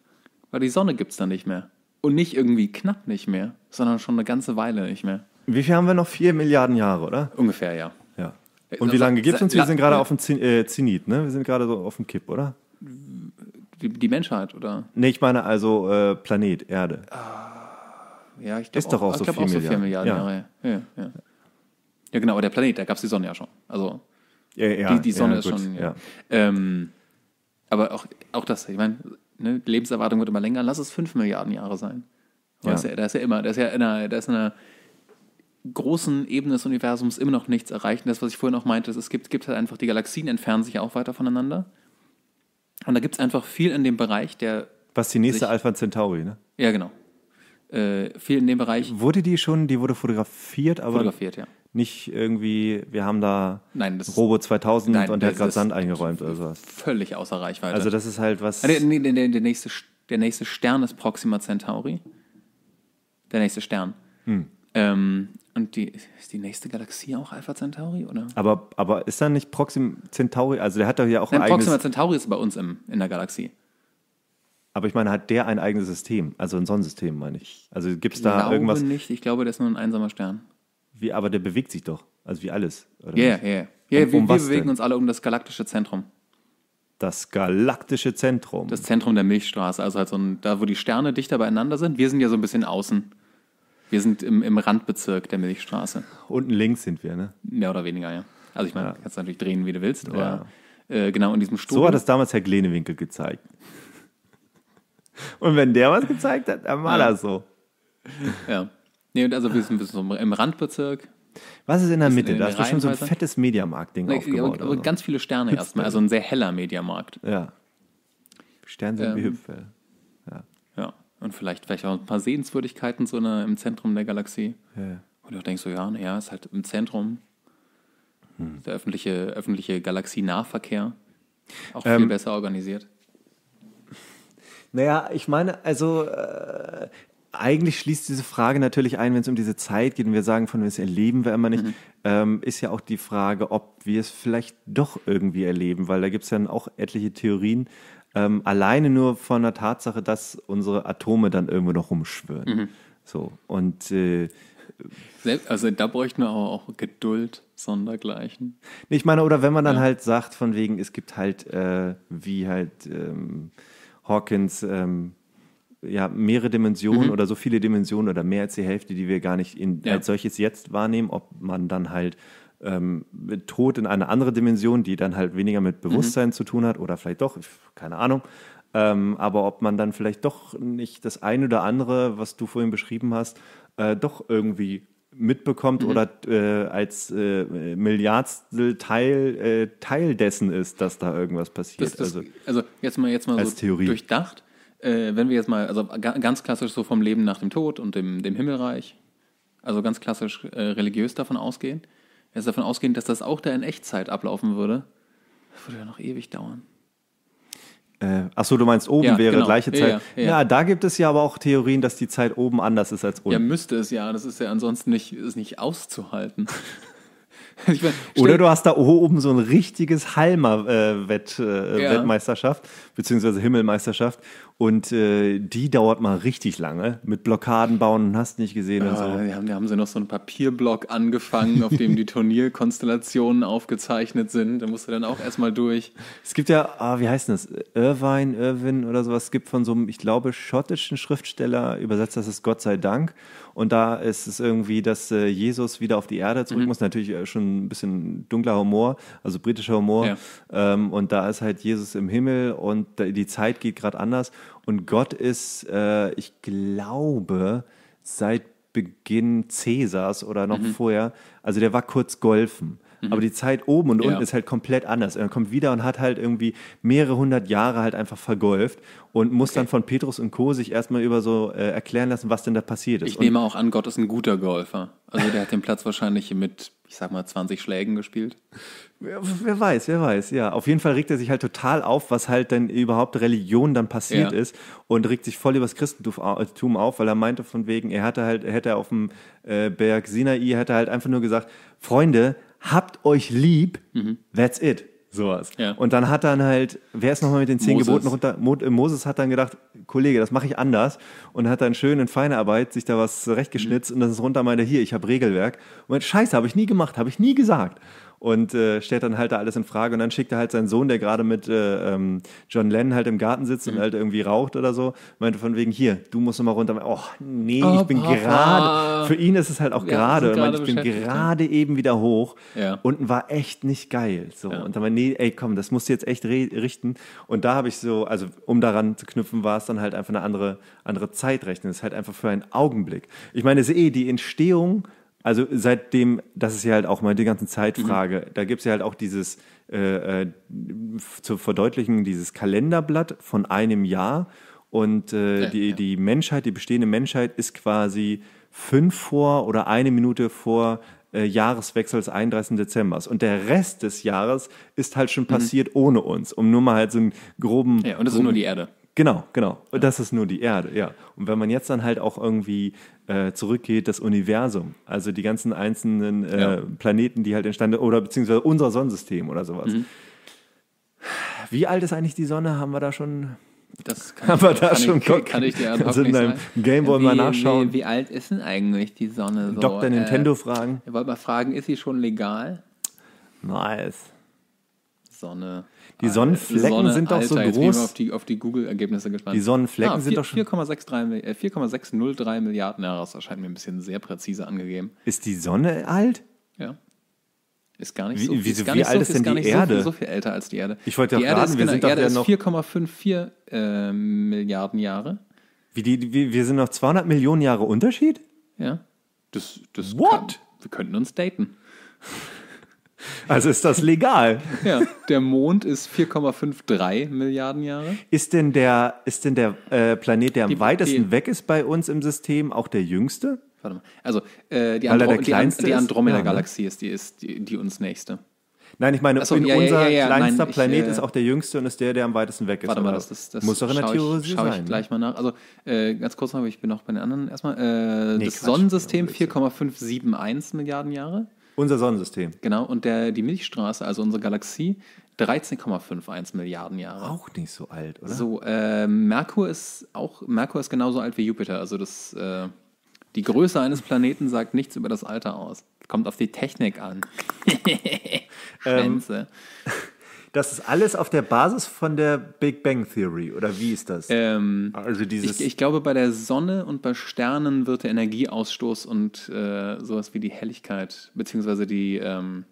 Weil die Sonne gibt es da nicht mehr. Und nicht irgendwie knapp nicht mehr, sondern schon eine ganze Weile nicht mehr. Wie viel haben wir noch? Vier Milliarden Jahre, oder? Ungefähr, ja. ja. Äh, Und also, wie lange gibt es uns? Wir sind gerade auf dem äh, Zenit, ne? Wir sind gerade so auf dem Kipp, oder? Die, die, Menschheit, oder? Nee, ich meine also äh, Planet, Erde. Ah, ja, ich glaube auch, auch, so, glaub auch so vier Milliarden, Jahre. Ja, ja. Ja, genau, aber der Planet, da gab es die Sonne ja schon. Also ja, ja, die, die, Sonne ja, ist gut, schon. Ähm, aber auch, auch das, ich meine, ne, Lebenserwartung wird immer länger, lass es 5 Milliarden Jahre sein. Da ist ja, da ist ja immer, da ist ja in einer, da ist in einer großen Ebene des Universums immer noch nichts erreicht. Und das, was ich vorhin auch meinte, ist, es gibt, gibt halt einfach, die Galaxien entfernen sich auch weiter voneinander. Und da gibt es einfach viel in dem Bereich, der. Was die nächste sich, Alpha Centauri, ne? Ja, genau äh, viel in dem Bereich. Wurde die schon, die wurde fotografiert, aber fotografiert, ja. nicht irgendwie, wir haben da nein, Robo 2000 nein, und der hat gerade Sand eingeräumt oder sowas. Völlig außer Reichweite. Also das ist halt was... Der, der, der, der nächste, der nächste Stern ist Proxima Centauri. Der nächste Stern. Hm. Ähm, und die, ist die nächste Galaxie auch Alpha Centauri, oder? Aber, aber ist da nicht Proxima Centauri, also der hat doch ja auch Nein, ein eigenes... Proxima Centauri ist bei uns im, in der Galaxie. Aber ich meine, hat der ein eigenes System? Also ein Sonnensystem, meine ich. Also gibt es da irgendwas? Ich glaube nicht. Ich glaube, der ist nur ein einsamer Stern. Wie, aber der bewegt sich doch. Also wie alles. Ja, ja, ja. Wir bewegen denn? uns alle um das galaktische Zentrum. Das galaktische Zentrum. Das Zentrum der Milchstraße, also halt so ein, da, wo die Sterne dichter beieinander sind. Wir sind ja so ein bisschen außen. Wir sind im, im Randbezirk der Milchstraße. Unten links sind wir, ne? Mehr oder weniger, ja. Also ich meine, ja. kannst du natürlich drehen, wie du willst. Aber, ja. äh, genau in diesem Sturm. So hat das damals Herr Glenewinkel gezeigt. Und wenn der was gezeigt hat, dann war ja. das so. Ja. Nee, und also wir sind, so im Randbezirk. Was ist in der Mitte? In da ist bestimmt so ein fettes Mediamarkt-Ding nee, aufgebaut. Aber, ganz viele Sterne Hüpfell. erstmal, also ein sehr heller Mediamarkt. Ja. Sterne sind ähm, wie Hüpfel. Ja. ja. Und vielleicht, vielleicht auch ein paar Sehenswürdigkeiten so eine, im Zentrum der Galaxie. Ja. Und du denkst so, ja, naja, ist halt im Zentrum. Hm. Der öffentliche, öffentliche Galaxiennahverkehr. Auch viel ähm, besser organisiert. Naja, ich meine, also äh, eigentlich schließt diese Frage natürlich ein, wenn es um diese Zeit geht und wir sagen, von was erleben wir immer nicht, mhm. ähm, ist ja auch die Frage, ob wir es vielleicht doch irgendwie erleben, weil da gibt es ja auch etliche Theorien, ähm, alleine nur von der Tatsache, dass unsere Atome dann irgendwo noch rumschwirren. Mhm. So, und äh, Selbst, also da bräuchten wir auch Geduld sondergleichen. Ich meine, oder wenn man dann ja. halt sagt, von wegen, es gibt halt, äh, wie halt ähm, Hawkins ähm, ja, mehrere Dimensionen mhm. oder so viele Dimensionen oder mehr als die Hälfte, die wir gar nicht in, ja. als solches jetzt wahrnehmen, ob man dann halt ähm, Tod in eine andere Dimension, die dann halt weniger mit mhm. Bewusstsein mhm. zu tun hat oder vielleicht doch, keine Ahnung. Ähm, aber ob man dann vielleicht doch nicht das eine oder andere, was du vorhin beschrieben hast, äh, doch irgendwie mitbekommt mhm. oder äh, als äh, Milliardstel Teil, äh, Teil dessen ist, dass da irgendwas passiert. Das, das, also, also, jetzt mal, jetzt mal so Theorie. durchdacht, äh, wenn wir jetzt mal, also ganz klassisch so vom Leben nach dem Tod und dem, dem Himmelreich, also ganz klassisch äh, religiös davon ausgehen, jetzt davon ausgehen, dass das auch da in Echtzeit ablaufen würde, das würde ja noch ewig dauern. Äh, achso, du meinst oben ja, wäre genau. gleiche Zeit. Ja, ja, ja, da gibt es ja aber auch Theorien, dass die Zeit oben anders ist als unten. Ja, müsste es ja. Das ist ja ansonsten nicht, ist nicht auszuhalten. ich mein, Oder du hast da oben so ein richtiges Halmer-Weltmeisterschaft, äh, Wett, äh, beziehungsweise Himmelmeisterschaft. Und äh, die dauert mal richtig lange mit Blockaden bauen und hast nicht gesehen und ah, so. wir haben, wir haben sie noch so einen Papierblock angefangen, auf dem die Turnierkonstellationen aufgezeichnet sind. Da musst du dann auch erstmal durch. Es gibt ja, ah, wie heißt das? Irvine, Irwin oder sowas. Es gibt von so einem, ich glaube, schottischen Schriftsteller, übersetzt das ist Gott sei Dank. Und da ist es irgendwie, dass äh, Jesus wieder auf die Erde zurück mhm. muss. Natürlich äh, schon ein bisschen dunkler Humor, also britischer Humor. Ja. Ähm, und da ist halt Jesus im Himmel und die Zeit geht gerade anders. Und Gott ist, äh, ich glaube, seit Beginn Cäsars oder noch mhm. vorher, also der war kurz golfen. Mhm. Aber die Zeit oben und ja. unten ist halt komplett anders. er kommt wieder und hat halt irgendwie mehrere hundert Jahre halt einfach vergolft und muss okay. dann von Petrus und Co. sich erstmal über so äh, erklären lassen, was denn da passiert ist. Ich und nehme auch an, Gott ist ein guter Golfer. Also der hat den Platz wahrscheinlich mit, ich sag mal, 20 Schlägen gespielt. Wer, wer, weiß, wer weiß, ja. Auf jeden Fall regt er sich halt total auf, was halt denn überhaupt Religion dann passiert ja. ist und regt sich voll über das Christentum auf, weil er meinte von wegen, er hatte halt, hätte auf dem äh, Berg Sinai, hätte halt einfach nur gesagt, Freunde, habt euch lieb, mhm. that's it. Sowas. Ja. Und dann hat dann halt, wer ist nochmal mit den zehn Moses. Geboten runter? Äh, Moses hat dann gedacht, Kollege, das mache ich anders. Und hat dann schön in Feinarbeit sich da was zurechtgeschnitzt mhm. und dann ist runter meinte, hier, ich habe Regelwerk. Und meinte, Scheiße, habe ich nie gemacht, habe ich nie gesagt und äh, stellt dann halt da alles in Frage. Und dann schickt er halt seinen Sohn, der gerade mit äh, ähm, John Lennon halt im Garten sitzt mhm. und halt irgendwie raucht oder so, meinte von wegen, hier, du musst nochmal runter. Oh, nee, oh, ich bin gerade. Für ihn ist es halt auch ja, gerade. Ich, meinte, ich bin gerade ja. eben wieder hoch. Ja. Unten war echt nicht geil. So. Und dann meinte, nee, ey, komm, das musst du jetzt echt richten. Und da habe ich so, also um daran zu knüpfen, war es dann halt einfach eine andere, andere Zeitrechnung. Es ist halt einfach für einen Augenblick. Ich meine, es ist eh die Entstehung also seitdem, das ist ja halt auch mal die ganze Zeitfrage, mhm. da gibt es ja halt auch dieses, äh, äh zu verdeutlichen, dieses Kalenderblatt von einem Jahr. Und äh, ja, die, ja. die Menschheit, die bestehende Menschheit ist quasi fünf vor oder eine Minute vor äh, des 31. Dezembers. Und der Rest des Jahres ist halt schon mhm. passiert mhm. ohne uns, um nur mal halt so einen groben. Ja, und das ist nur die Erde. Genau, genau. Das ist nur die Erde, ja. Und wenn man jetzt dann halt auch irgendwie äh, zurückgeht, das Universum, also die ganzen einzelnen äh, ja. Planeten, die halt entstanden, oder beziehungsweise unser Sonnensystem oder sowas. Mhm. Wie alt ist eigentlich die Sonne? Haben wir da schon. Das kann haben wir da kann schon ich, gucken. Kann ich dir also in deinem Gameboy mal nachschauen. Wie, wie, alt ist denn eigentlich die Sonne? So, Dr. Äh, Nintendo äh, fragen. Ich wollte mal fragen, ist sie schon legal? Nice. Sonne. Die äh, Sonnenflecken Sonne, sind doch Alter, so groß. Jetzt wir auf die, auf die Google-Ergebnisse gespannt. Die Sonnenflecken ah, 4, sind doch schon. 4,603 äh, Milliarden Jahre, das erscheint mir ein bisschen sehr präzise angegeben. Ist die Sonne alt? Ja. Ist gar nicht so wie, wie, ist gar wie nicht alt so, ist denn die Erde? So viel, so viel, älter als die Erde. Ich wollte genau ja die wir sind Erde ist noch 4,54 äh, Milliarden Jahre. Wie die, wie, wir sind noch 200 Millionen Jahre Unterschied? Ja. Das, das What? Kann, wir könnten uns daten. Also ist das legal. Ja, der Mond ist 4,53 Milliarden Jahre. Ist denn der, ist denn der äh, Planet, der am die, weitesten die, weg ist bei uns im System, auch der jüngste? Warte mal. Also äh, die, Andro die, And die Andromeda-Galaxie ne? ist, die ist die, die uns nächste. Nein, ich meine, so, ja, unser ja, ja, kleinster nein, Planet ich, äh, ist auch der jüngste und ist der, der am weitesten weg ist. Warte mal, das, das, das muss doch in der Theorie ich, sein. ich gleich mal nach. Also äh, ganz kurz noch, ich bin noch bei den anderen erstmal. Äh, nee, das Quatsch, Sonnensystem 4,571 Milliarden Jahre. Unser Sonnensystem. Genau, und der, die Milchstraße, also unsere Galaxie, 13,51 Milliarden Jahre. Auch nicht so alt, oder? So, äh, Merkur ist auch, Merkur ist genauso alt wie Jupiter. Also das, äh, die Größe eines Planeten sagt nichts über das Alter aus. Kommt auf die Technik an. Ähm, Schwänze. Ähm. Das ist alles auf der Basis von der Big Bang Theory, oder wie ist das? Ähm, also dieses ich, ich, glaube, bei der Sonne und bei Sternen wird der Energieausstoß und äh, sowas wie die Helligkeit, beziehungsweise die ähm,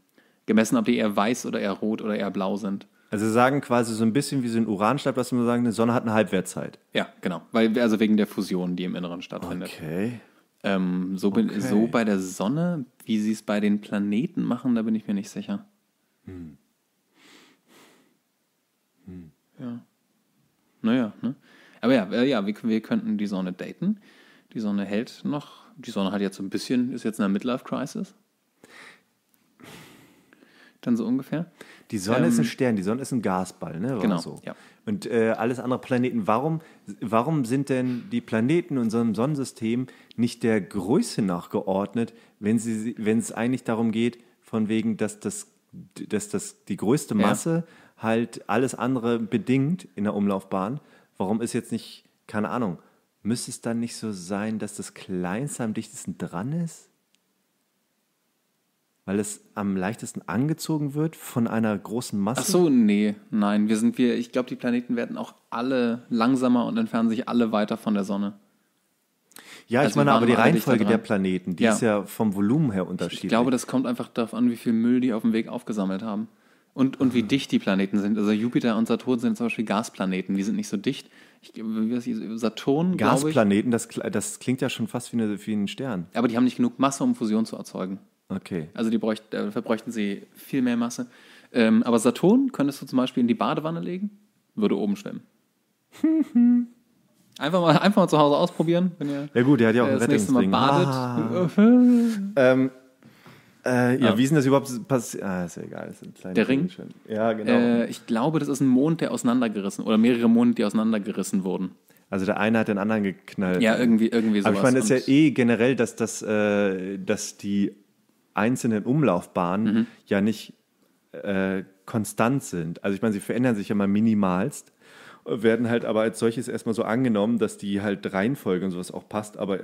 gemessen, ob die eher weiß oder eher rot oder eher blau sind. Also sagen quasi so ein bisschen wie so ein Uranstab, dass wir sagen, eine Sonne hat eine Halbwertzeit. Ja, genau. Weil, also wegen der Fusion, die im Inneren stattfindet. Okay. Ähm, so, bin, okay. so bei der Sonne, wie sie es bei den Planeten machen, da bin ich mir nicht sicher. Hm. Hm. Ja. Naja, ne? Aber ja, äh, ja wir, wir könnten die Sonne daten. Die Sonne hält noch. Die Sonne hat jetzt so ein bisschen, ist jetzt in der Midlife-Crisis. Dann so ungefähr. Die Sonne ähm, ist ein ähm, Stern, die Sonne ist ein Gasball, ne? War genau. So. Ja. Und äh, alles andere Planeten. Warum, warum sind denn die Planeten in unserem Sonnensystem nicht der Größe nach geordnet, wenn es eigentlich darum geht, von wegen, dass das, dass das die größte Masse ja halt alles andere bedingt in der Umlaufbahn. Warum ist jetzt nicht, keine Ahnung, müsste es dann nicht so sein, dass das Kleinste am dichtesten dran ist? Weil es am leichtesten angezogen wird von einer großen Masse? Ach so, nee, nein. Wir sind wir, ich glaube, die Planeten werden auch alle langsamer und entfernen sich alle weiter von der Sonne. Ja, also ich meine, aber die Reihenfolge der Planeten, die ja. ist ja vom Volumen her unterschiedlich. Ich glaube, das kommt einfach darauf an, wie viel Müll die auf dem Weg aufgesammelt haben. Und, und wie mhm. dicht die Planeten sind. Also Jupiter und Saturn sind zum Beispiel Gasplaneten, die sind nicht so dicht. Ich, Saturn, Gasplaneten, das, das klingt ja schon fast wie, eine, wie ein Stern. Aber die haben nicht genug Masse, um Fusion zu erzeugen. Okay. Also die bräucht, äh, verbräuchten sie viel mehr Masse. Ähm, aber Saturn könntest du zum Beispiel in die Badewanne legen, würde oben schwimmen. einfach, mal, einfach mal zu Hause ausprobieren, wenn ihr ja gut, der hat ja auch äh, das nächste Mal badet. Ah. ähm, äh, ja, ah. wie ist denn das überhaupt passiert? Ah, ist ja egal. Ist ein der Ring? Schön. Ja, genau. Äh, ich glaube, das ist ein Mond, der auseinandergerissen oder mehrere Monde, die auseinandergerissen wurden. Also der eine hat den anderen geknallt. Ja, irgendwie, irgendwie sowas. Aber ich meine, das ist ja eh generell, dass, dass, äh, dass die einzelnen Umlaufbahnen mhm. ja nicht äh, konstant sind. Also ich meine, sie verändern sich ja mal minimalst werden halt aber als solches erstmal so angenommen, dass die halt Reihenfolge und sowas auch passt, aber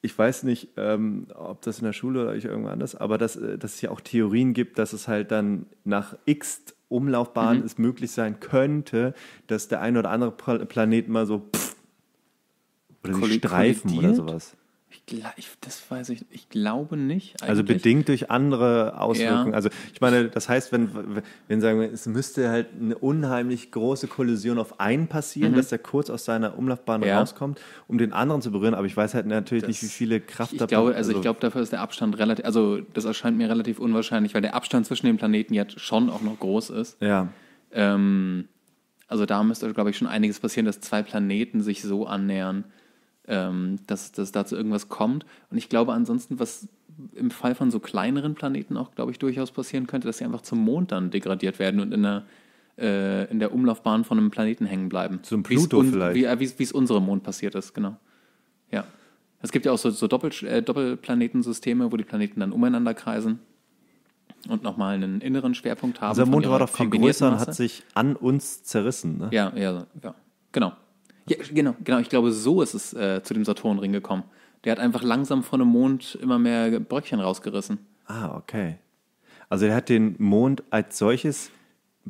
ich weiß nicht, ähm, ob das in der Schule oder irgendwo anders, aber dass, äh, dass es ja auch Theorien gibt, dass es halt dann nach x Umlaufbahnen mhm. es möglich sein könnte, dass der ein oder andere Planet mal so pff, oder sich streifen oder sowas. Ich, das weiß ich, ich glaube nicht. Also eigentlich. Also bedingt durch andere Auswirkungen. Ja. Also ich meine, das heißt, wenn, wenn sagen wir, es müsste halt eine unheimlich große Kollision auf einen passieren, mhm. dass der kurz aus seiner Umlaufbahn ja. rauskommt, um den anderen zu berühren. Aber ich weiß halt natürlich das, nicht, wie viele Kraft ich, ich Glaube, also ich also glaube, dafür ist der Abstand relativ, also das erscheint mir relativ unwahrscheinlich, weil der Abstand zwischen den Planeten jetzt schon auch noch groß ist. Ja. Ähm, also da müsste, glaube ich, schon einiges passieren, dass zwei Planeten sich so annähern ähm, dass, dass dazu irgendwas kommt. Und ich glaube ansonsten, was im Fall von so kleineren Planeten auch, glaube ich, durchaus passieren könnte, dass sie einfach zum Mond dann degradiert werden und in der, äh, in der Umlaufbahn von einem Planeten hängen bleiben. Zum Pluto wie's vielleicht. Wie äh, es unserem Mond passiert ist, genau. Ja. Es gibt ja auch so, so Doppel, äh, Doppelplanetensysteme, wo die Planeten dann umeinander kreisen und nochmal einen inneren Schwerpunkt haben. Unser Mond war doch viel größer und hat sich an uns zerrissen, ne? Ja, ja, ja. Genau. Ja, genau, genau. Ich glaube, so ist es äh, zu dem Saturnring gekommen. Der hat einfach langsam von dem Mond immer mehr Bröckchen rausgerissen. Ah, okay. Also er hat den Mond als solches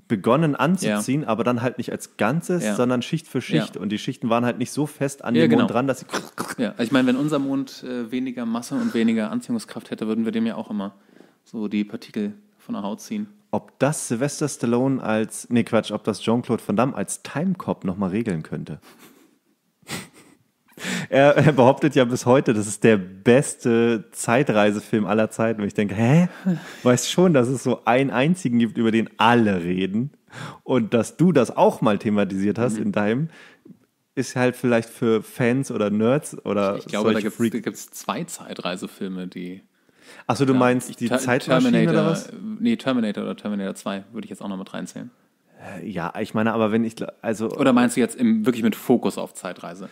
begonnen anzuziehen, ja. aber dann halt nicht als Ganzes, ja. sondern Schicht für Schicht. Ja. Und die Schichten waren halt nicht so fest an dem genau. Mond dran, dass sie. Ja, also ich meine, wenn unser Mond äh, weniger Masse und weniger Anziehungskraft hätte, würden wir dem ja auch immer so die Partikel von der Haut ziehen ob das Sylvester Stallone als, nee Quatsch, ob das Jean-Claude Van Damme als Timecop nochmal regeln könnte. er, er, behauptet ja bis heute, das ist der beste Zeitreisefilm aller Zeiten. Und ich denke, hä? Weißt schon, dass es so einen einzigen gibt, über den alle reden. Und dass du das auch mal thematisiert hast mhm. in deinem, ist halt vielleicht für Fans oder Nerds oder. Ich glaube, da gibt es zwei Zeitreisefilme, die Achso, du ja, meinst die Ter Zeitmaschine oder was? Nee, Terminator oder Terminator 2 würde ich jetzt auch noch mit reinzählen. Äh, ja, ich meine, aber wenn ich also oder meinst du jetzt im, wirklich mit Fokus auf Zeitreise?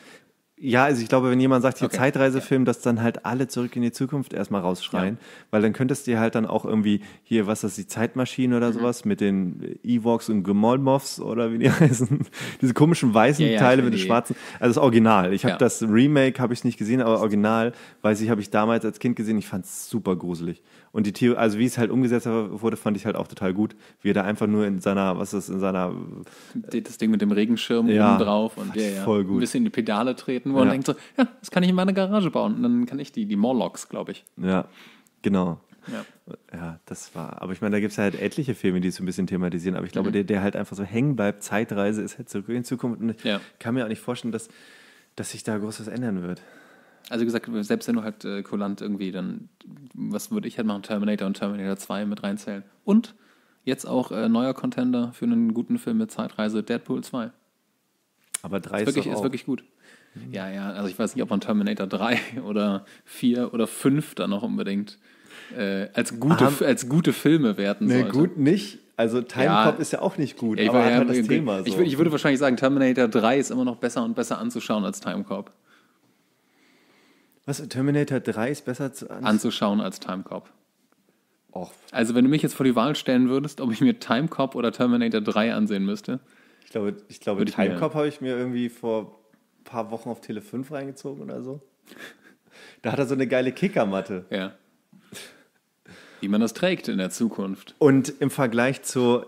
Ja, also ich glaube, wenn jemand sagt, hier okay. Zeitreisefilm, dass dann halt alle zurück in die Zukunft erstmal rausschreien, ja. weil dann könntest du halt dann auch irgendwie hier, was ist die Zeitmaschine oder mhm. sowas mit den Ewoks und Gemolmoffs oder wie die heißen, diese komischen weißen ja, ja, Teile mit den schwarzen, also das Original. Ich habe das Remake habe ich nicht gesehen, aber Original, weiß ich, habe ich damals als Kind gesehen, ich fand's super gruselig und die Theorie, also wie es halt umgesetzt wurde, fand ich halt auch total gut. Wie er da einfach nur in seiner, was ist, das, in seiner. Das Ding mit dem Regenschirm ja, drauf und der, ja, voll gut. ein bisschen in die Pedale treten, wo ja. und denkt so, ja, das kann ich in meine Garage bauen. Und dann kann ich die, die Morlocks, glaube ich. Ja, genau. Ja. ja. das war. Aber ich meine, da gibt es halt etliche Filme, die es so ein bisschen thematisieren. Aber ich glaube, mhm. der, der halt einfach so hängen bleibt, Zeitreise ist halt zurück in Zukunft. Und ich kann mir auch nicht vorstellen, dass, dass sich da groß was ändern wird. Also wie gesagt, selbst wenn du halt äh, kulant irgendwie, dann was würde ich halt machen? Terminator und Terminator 2 mit reinzählen. Und jetzt auch äh, neuer Contender für einen guten Film mit Zeitreise, Deadpool 2. Aber 3 ist, wirklich, ist, wirklich gut. Mhm. Ja, ja, also ich weiß nicht, ob man Terminator 3 oder 4 oder 5 dann noch unbedingt äh, als, gute, Aha. als gute Filme werten nee, gut nicht. Also Time ja, ist ja auch nicht gut, ich, aber halt ja, halt das Thema. So. Ich, ich würde wahrscheinlich sagen, Terminator 3 ist immer noch besser und besser anzuschauen als Time Cop. Was? Terminator 3 ist besser zu an anzuschauen als Time Cop. Och. Also, wenn du mich jetzt vor die Wahl stellen würdest, ob ich mir Time Cop oder Terminator 3 ansehen müsste. Ich glaube, ich glaube ich Cop habe ich mir irgendwie vor ein paar Wochen auf Tele 5 reingezogen oder so. Da hat er so eine geile Kickermatte. Ja. Wie man das trägt in der Zukunft. Und im Vergleich zu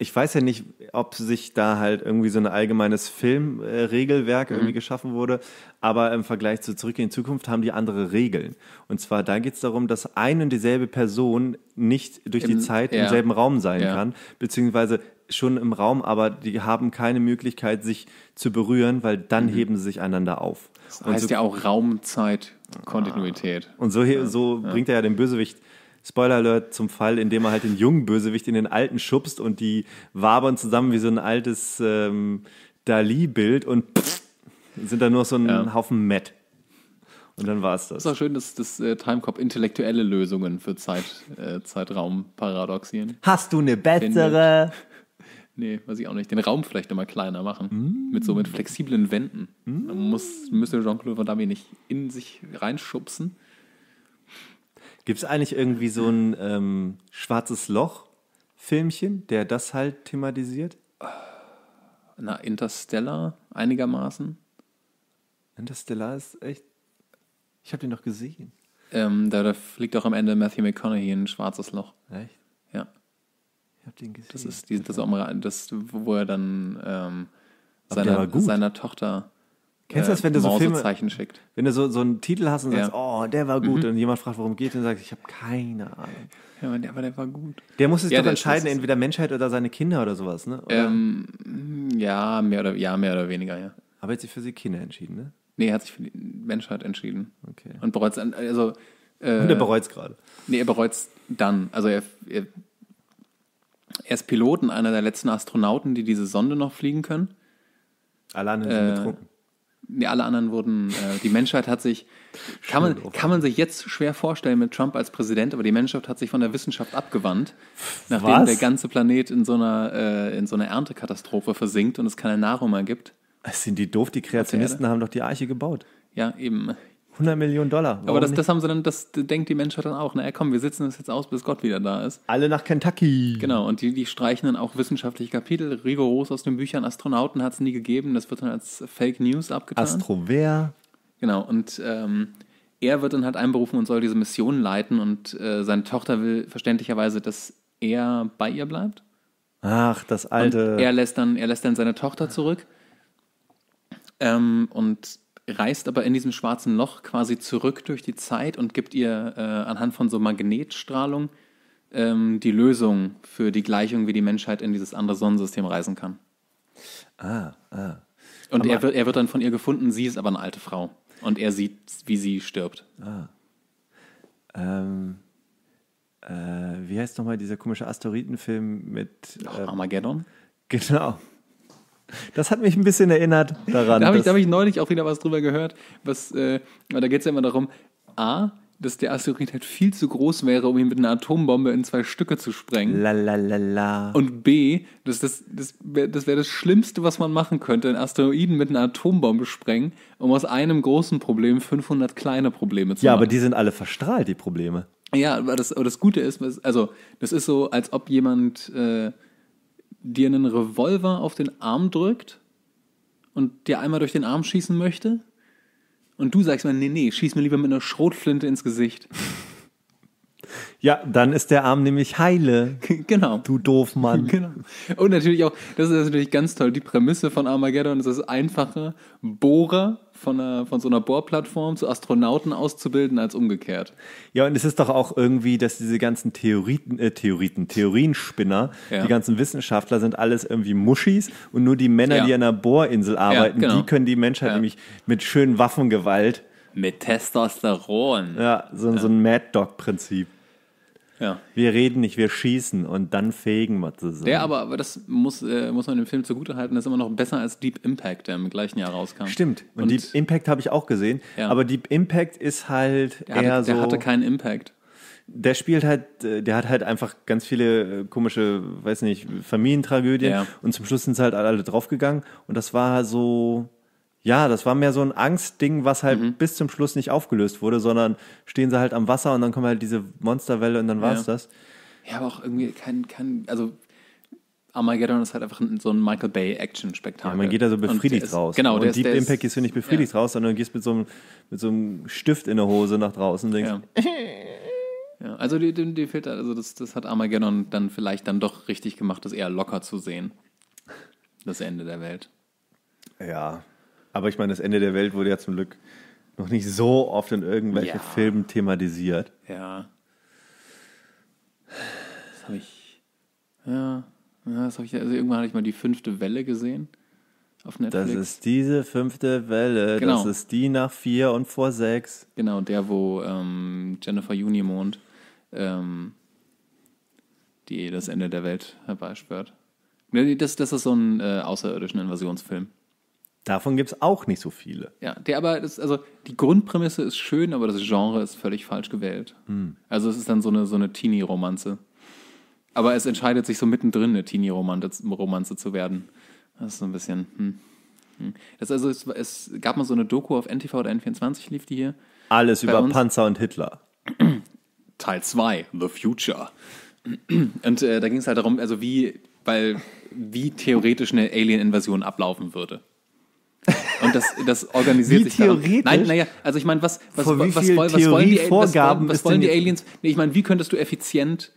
ich weiß ja nicht, ob sich da halt irgendwie so ein allgemeines Filmregelwerk äh, mhm. irgendwie geschaffen wurde, aber im Vergleich zu Zurück in die Zukunft haben die andere Regeln. Und zwar da geht es darum, dass ein und dieselbe Person nicht durch Im, die Zeit ja. im selben Raum sein ja. kann, beziehungsweise schon im Raum, aber die haben keine Möglichkeit, sich zu berühren, weil dann mhm. heben sie sich einander auf. Das heißt so, ja auch Raumzeit-Kontinuität. Raumzeitkontinuität. Ah. Und so, ja. so bringt er ja den Bösewicht Spoiler Alert zum Fall, in dem er halt den jungen Bösewicht in den alten schubst und die wabern zusammen wie so ein altes ähm, Dali-Bild und pff, sind dann nur so ein ja. Haufen Matt. Und dann war es das. Es ist auch schön, dass das äh, Timecop intellektuelle Lösungen für Zeit, äh, Zeitraumparadoxien. Hast du eine bessere? Nee, weiß ich auch nicht. Den Raum vielleicht immer kleiner machen. Mm. Mit so mit flexiblen Wänden. Mm. Man muss, müsste Jean-Claude Van Damme nicht in sich reinschubsen, Gibt es eigentlich irgendwie so ein ähm, schwarzes Loch-Filmchen, der das halt thematisiert? Na, Interstellar einigermaßen. Interstellar ist echt. Ich habe den noch gesehen. Ähm, da, da fliegt auch am Ende Matthew McConaughey in ein schwarzes Loch. Echt? Ja. Ich habe den gesehen. Das ist die, das, auch mal, das wo er dann ähm, seiner, seiner Tochter Kennst du das, wenn du so Filme, schickt. wenn du so, so einen Titel hast und ja. sagst, oh, der war gut, mhm. und jemand fragt, worum geht's, und sagst, ich habe keine Ahnung. Ja, aber der, aber der war gut. Der muss sich ja, doch entscheiden, entweder Menschheit oder seine Kinder oder sowas, ne? Oder? Ähm, ja, mehr oder, ja, mehr oder weniger, ja. Aber er hat sich für die Kinder entschieden, ne? Nee, er hat sich für die Menschheit entschieden. Okay. Und bereut's, also... Äh, und er bereut es gerade. Nee, er bereut es dann. Also er, er, er ist Pilot und einer der letzten Astronauten, die diese Sonde noch fliegen können. Alleine sind äh, betrunken. Nee, alle anderen wurden, äh, die Menschheit hat sich, kann man, kann man sich jetzt schwer vorstellen mit Trump als Präsident, aber die Menschheit hat sich von der Wissenschaft abgewandt, nachdem Was? der ganze Planet in so, einer, äh, in so einer Erntekatastrophe versinkt und es keine Nahrung mehr gibt. Sind die doof? Die Kreationisten haben doch die Arche gebaut. Ja, eben. 100 Millionen Dollar. Warum aber das, das, haben sie dann, das denkt die Menschheit dann auch. Na ne? komm, wir sitzen das jetzt aus, bis Gott wieder da ist. Alle nach Kentucky. Genau, und die, die streichen dann auch wissenschaftliche Kapitel rigoros aus den Büchern. Astronauten hat es nie gegeben, das wird dann als Fake News abgetan. Astrover. Genau, und ähm, er wird dann halt einberufen und soll diese Mission leiten und äh, seine Tochter will verständlicherweise, dass er bei ihr bleibt. Ach, das alte. Und er lässt dann, er lässt dann seine Tochter zurück. Ähm, und reist aber in diesem schwarzen Loch quasi zurück durch die Zeit und gibt ihr äh, anhand von so Magnetstrahlung ähm, die Lösung für die Gleichung, wie die Menschheit in dieses andere Sonnensystem reisen kann. Ah, ah. Und er wird, er wird dann von ihr gefunden, sie ist aber eine alte Frau. Und er sieht, wie sie stirbt. Ah. Ähm, äh, wie heißt nochmal dieser komische Asteroidenfilm mit. Äh, Armageddon? Genau. Das hat mich ein bisschen erinnert daran. da habe ich, hab ich neulich auch wieder was drüber gehört. Was, äh, da geht es ja immer darum, A, dass der Asteroid halt viel zu groß wäre, um ihn mit einer Atombombe in zwei Stücke zu sprengen. La, la, la, la. Und B, dass das, das, das wäre das Schlimmste, was man machen könnte, einen Asteroiden mit einer Atombombe sprengen, um aus einem großen Problem 500 kleine Probleme zu ja, machen. Ja, aber die sind alle verstrahlt, die Probleme. Ja, aber das, aber das Gute ist, also das ist so, als ob jemand... Äh, dir einen Revolver auf den Arm drückt und dir einmal durch den Arm schießen möchte und du sagst mir, nee, nee, schieß mir lieber mit einer Schrotflinte ins Gesicht. Ja, dann ist der Arm nämlich heile. Genau. Du doof Mann. Genau. Und natürlich auch, das ist natürlich ganz toll, die Prämisse von Armageddon ist einfacher, Bohrer von, einer, von so einer Bohrplattform zu Astronauten auszubilden als umgekehrt. Ja, und es ist doch auch irgendwie, dass diese ganzen Theoriten, äh, Theoriten, Theorienspinner, ja. die ganzen Wissenschaftler sind alles irgendwie Muschis und nur die Männer, ja. die an der Bohrinsel arbeiten, ja, genau. die können die Menschheit nämlich mit schönen Waffengewalt. Mit Testosteron. Ja, so, so ein Mad Dog-Prinzip. Ja. Wir reden nicht, wir schießen und dann fegen wir zusammen. Ja, aber, aber das muss, äh, muss man dem Film zugutehalten, das ist immer noch besser als Deep Impact, der im gleichen Jahr rauskam. Stimmt, und, und Deep Impact habe ich auch gesehen, ja. aber Deep Impact ist halt der eher hatte, so... Der hatte keinen Impact. Der spielt halt, äh, der hat halt einfach ganz viele äh, komische, weiß nicht, Familientragödien ja. und zum Schluss sind sie halt alle draufgegangen und das war so ja, das war mehr so ein Angstding, was halt mhm. bis zum Schluss nicht aufgelöst wurde, sondern stehen sie halt am Wasser und dann kommen halt diese Monsterwelle und dann war es ja. das. Ja, aber auch irgendwie kein, kein, also Armageddon ist halt einfach so ein Michael Bay Action-Spektakel. Ja, man geht da so befriedigt ist, raus. Genau, und der Deep ist, der Impact gehst du nicht befriedigt ja. raus, sondern gehst mit so, einem, mit so einem Stift in der Hose nach draußen und denkst. Ja. ja also die, die, die fehlt, also das, das hat Armageddon dann vielleicht dann doch richtig gemacht, das eher locker zu sehen. Das Ende der Welt. Ja, aber ich meine, das Ende der Welt wurde ja zum Glück noch nicht so oft in irgendwelchen ja. Filmen thematisiert. Ja. Das habe ich. Ja. das habe ich. Also irgendwann hatte ich mal die fünfte Welle gesehen. Auf Netflix. Das ist diese fünfte Welle. Genau. Das ist die nach vier und vor sechs. Genau, der, wo ähm, Jennifer Unimond ähm, die das Ende der Welt herbeischwört. Ne, das, das ist so ein äh, außerirdischen Invasionsfilm. Davon gibt es auch nicht so viele. Ja, der aber, ist, also die Grundprämisse ist schön, aber das Genre ist völlig falsch gewählt. Hm. Also es ist dann so eine, so eine Teenie-Romanze. Aber es entscheidet sich so mittendrin, eine Teenie-Romanze zu werden. Das ist so ein bisschen. hm. Das hm. also, es, es, gab mal so eine Doku auf NTV oder N24, lief die hier. Alles über uns. Panzer und Hitler. Teil 2, The Future. Und äh, da ging es halt darum, also wie, weil, wie theoretisch eine Alien-Invasion ablaufen würde. Und das, das organisiert wie sich theoretisch? Daran. Nein, naja, also ich meine, was, was, was, was, was, was, wollen die, was, was wollen die Aliens? Nee, ich meine, wie könntest du effizient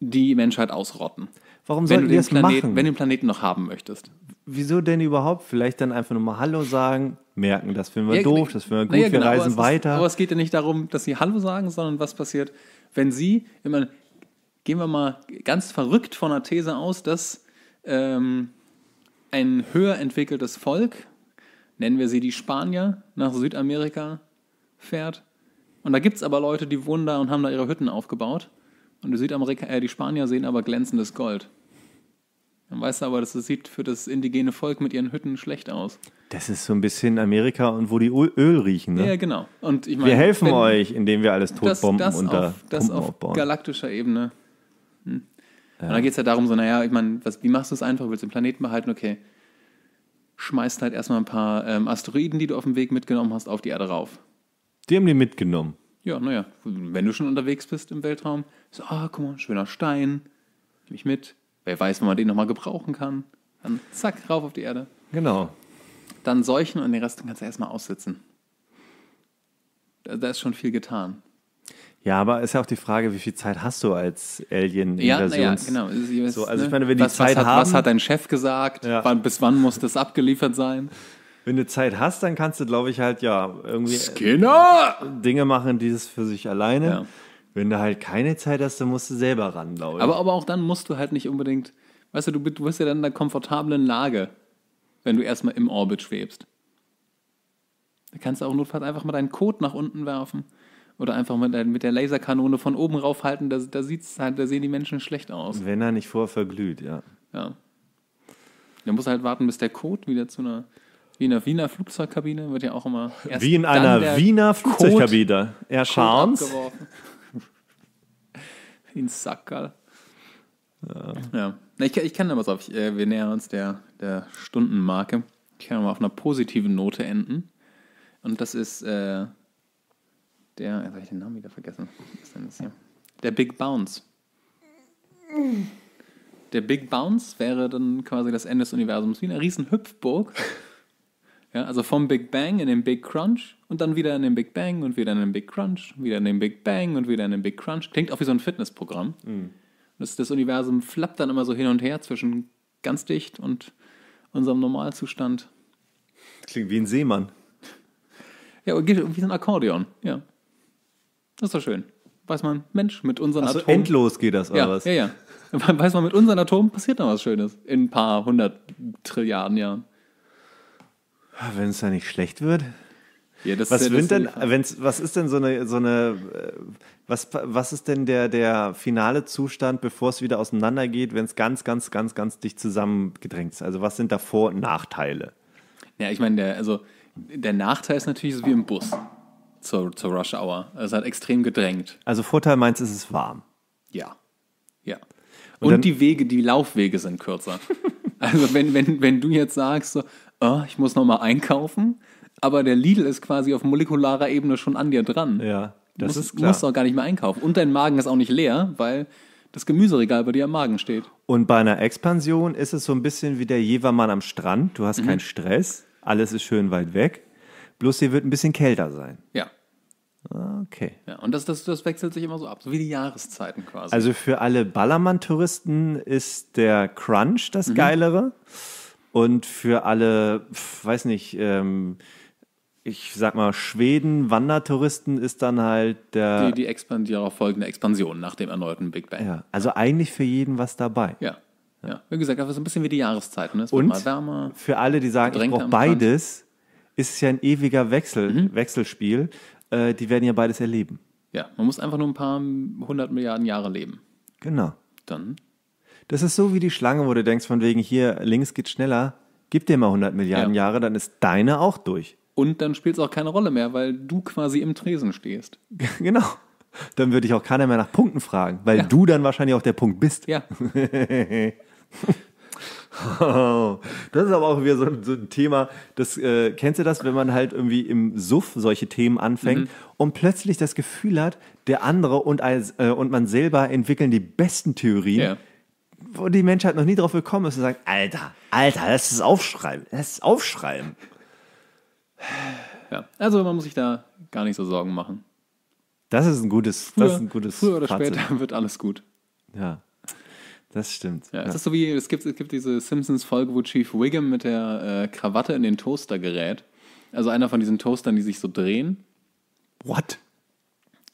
die Menschheit ausrotten? Warum sollten die das Planet, machen? Wenn du den Planeten noch haben möchtest. Wieso denn überhaupt? Vielleicht dann einfach nur mal Hallo sagen, merken, das finden wir ja, doof, das finden wir gut, naja, wir genau, reisen aber weiter. Ist, aber es geht ja nicht darum, dass sie Hallo sagen, sondern was passiert, wenn sie, immer, gehen wir mal ganz verrückt von der These aus, dass ähm, ein höher entwickeltes Volk nennen wir sie die Spanier, nach Südamerika fährt. Und da gibt es aber Leute, die wohnen da und haben da ihre Hütten aufgebaut. Und die, Südamerika äh, die Spanier sehen aber glänzendes Gold. Dann weißt du aber, das sieht für das indigene Volk mit ihren Hütten schlecht aus. Das ist so ein bisschen Amerika und wo die Öl riechen, ne? Ja, genau. Und ich meine, wir helfen wenn, euch, indem wir alles totbomben das, das und da auf, das auf aufbauen. galaktischer Ebene. Hm. Ja. Und da geht es ja darum, so, naja, ich meine, wie machst du es einfach? Willst du den Planeten behalten? Okay, schmeißt halt erstmal ein paar ähm, Asteroiden, die du auf dem Weg mitgenommen hast, auf die Erde rauf. Die haben die mitgenommen. Ja, naja, wenn du schon unterwegs bist im Weltraum, so, ah, guck mal, schöner Stein, nehme ich mit. Wer weiß, wann man den nochmal gebrauchen kann. Dann zack, rauf auf die Erde. Genau. Dann seuchen und den Rest kannst du erstmal aussitzen. Da, da ist schon viel getan. Ja, aber ist ja auch die Frage, wie viel Zeit hast du als Alien in ja, Ja, genau. so, also ne, ich meine, wenn was, die Zeit was hat, haben, was hat dein Chef gesagt? Ja. Wann, bis wann muss das abgeliefert sein? Wenn du Zeit hast, dann kannst du, glaube ich, halt ja irgendwie Skinner! Dinge machen, die es für sich alleine. Ja. Wenn du halt keine Zeit hast, dann musst du selber ran, glaube ich. Aber, aber auch dann musst du halt nicht unbedingt, weißt du, du, du bist ja dann in einer komfortablen Lage, wenn du erstmal im Orbit schwebst. Da kannst du auch notfalls einfach mal deinen Code nach unten werfen. Oder einfach mit der, mit der Laserkanone von oben raufhalten, da, da, sieht's halt, da sehen die Menschen schlecht aus. Wenn er nicht vor verglüht, ja. Ja. Der muss halt warten, bis der Code wieder zu einer, wie in einer Wiener Flugzeugkabine wird ja auch immer. Erst wie in einer Wiener Flugzeugkabine. Er schaut. in Sackerl. Ja. ja. Ich, ich kann da was auf. Äh, wir nähern uns der, der Stundenmarke. Ich kann mal auf einer positiven Note enden. Und das ist. Äh, der, jetzt habe ich den Namen wieder vergessen. Was ist denn das hier? Der Big Bounce. Der Big Bounce wäre dann quasi das Ende des Universums wie eine riesen Hüpfburg. Ja, also vom Big Bang in den Big Crunch und dann wieder in den Big Bang und wieder in den Big Crunch, wieder in den Big Bang und wieder in den Big Crunch. Klingt auch wie so ein Fitnessprogramm. Mhm. Das, das Universum flappt dann immer so hin und her zwischen ganz dicht und unserem Normalzustand. Klingt wie ein Seemann. Ja, wie so ein Akkordeon, ja. Das ist doch schön. Weiß man, Mensch, mit unseren also Atomen. endlos geht das, oder ja, was? Ja, ja. Weiß man, mit unseren Atomen passiert noch was Schönes. In ein paar hundert Trilliarden Jahren. Ah, wenn es da nicht schlecht wird. Ja, was, ist, ja, denn, wenn's, was ist denn so eine, so eine äh, was, was ist denn der, der finale Zustand, bevor es wieder auseinandergeht, wenn es ganz, ganz, ganz, ganz dicht zusammengedrängt ist? Also was sind da Vor- und Nachteile? Ja, ich meine, der, also der Nachteil ist natürlich so wie im Bus zur, zur Rush Hour. Es hat extrem gedrängt. Also Vorteil meins ist es warm. Ja. Ja. Und, Und dann, die Wege, die Laufwege sind kürzer. also wenn, wenn, wenn du jetzt sagst, so, oh, ich muss nochmal einkaufen, aber der Lidl ist quasi auf molekularer Ebene schon an dir dran. Ja, das musst, ist klar. Du musst auch gar nicht mehr einkaufen. Und dein Magen ist auch nicht leer, weil das Gemüseregal bei dir am Magen steht. Und bei einer Expansion ist es so ein bisschen wie der Jevermann am Strand. Du hast mhm. keinen Stress, alles ist schön weit weg. Bloß hier wird ein bisschen kälter sein. Ja. Okay. Ja, und das, das, das wechselt sich immer so ab, so wie die Jahreszeiten quasi. Also für alle Ballermann-Touristen ist der Crunch das mhm. Geilere. Und für alle, weiß nicht, ähm, ich sag mal, Schweden-Wandertouristen ist dann halt der. Die, die Expandier folgende Expansion nach dem erneuten Big Bang. Ja, also eigentlich für jeden was dabei. Ja. Ja. Wie gesagt, einfach so ein bisschen wie die Jahreszeiten. Ne? Es wird Und mal wärmer. Für alle, die sagen, ich brauche beides, ist es ja ein ewiger Wechsel, mhm. Wechselspiel. Äh, die werden ja beides erleben. Ja, man muss einfach nur ein paar hundert Milliarden Jahre leben. Genau. Dann. Das ist so wie die Schlange, wo du denkst, von wegen hier links geht schneller, gib dir mal 100 Milliarden ja. Jahre, dann ist deine auch durch. Und dann spielt es auch keine Rolle mehr, weil du quasi im Tresen stehst. genau. Dann würde ich auch keiner mehr nach Punkten fragen, weil ja. du dann wahrscheinlich auch der Punkt bist. Ja. das ist aber auch wieder so ein, so ein Thema, das äh, kennst du das, wenn man halt irgendwie im Suff solche Themen anfängt mhm. und plötzlich das Gefühl hat, der andere und, als, äh, und man selber entwickeln die besten Theorien, ja. wo die Menschheit noch nie drauf gekommen ist und sagt, Alter, Alter, lass es aufschreiben, lass es aufschreiben. Ja, also man muss sich da gar nicht so Sorgen machen. Das ist ein gutes, früher, das ist ein gutes. Früher oder Fazit. später wird alles gut. Ja. Das stimmt. Ja, ja. Es ist so wie, es gibt, es gibt diese Simpsons-Folge, wo Chief Wiggum mit der äh, Krawatte in den Toaster gerät. Also einer von diesen Toastern, die sich so drehen. What?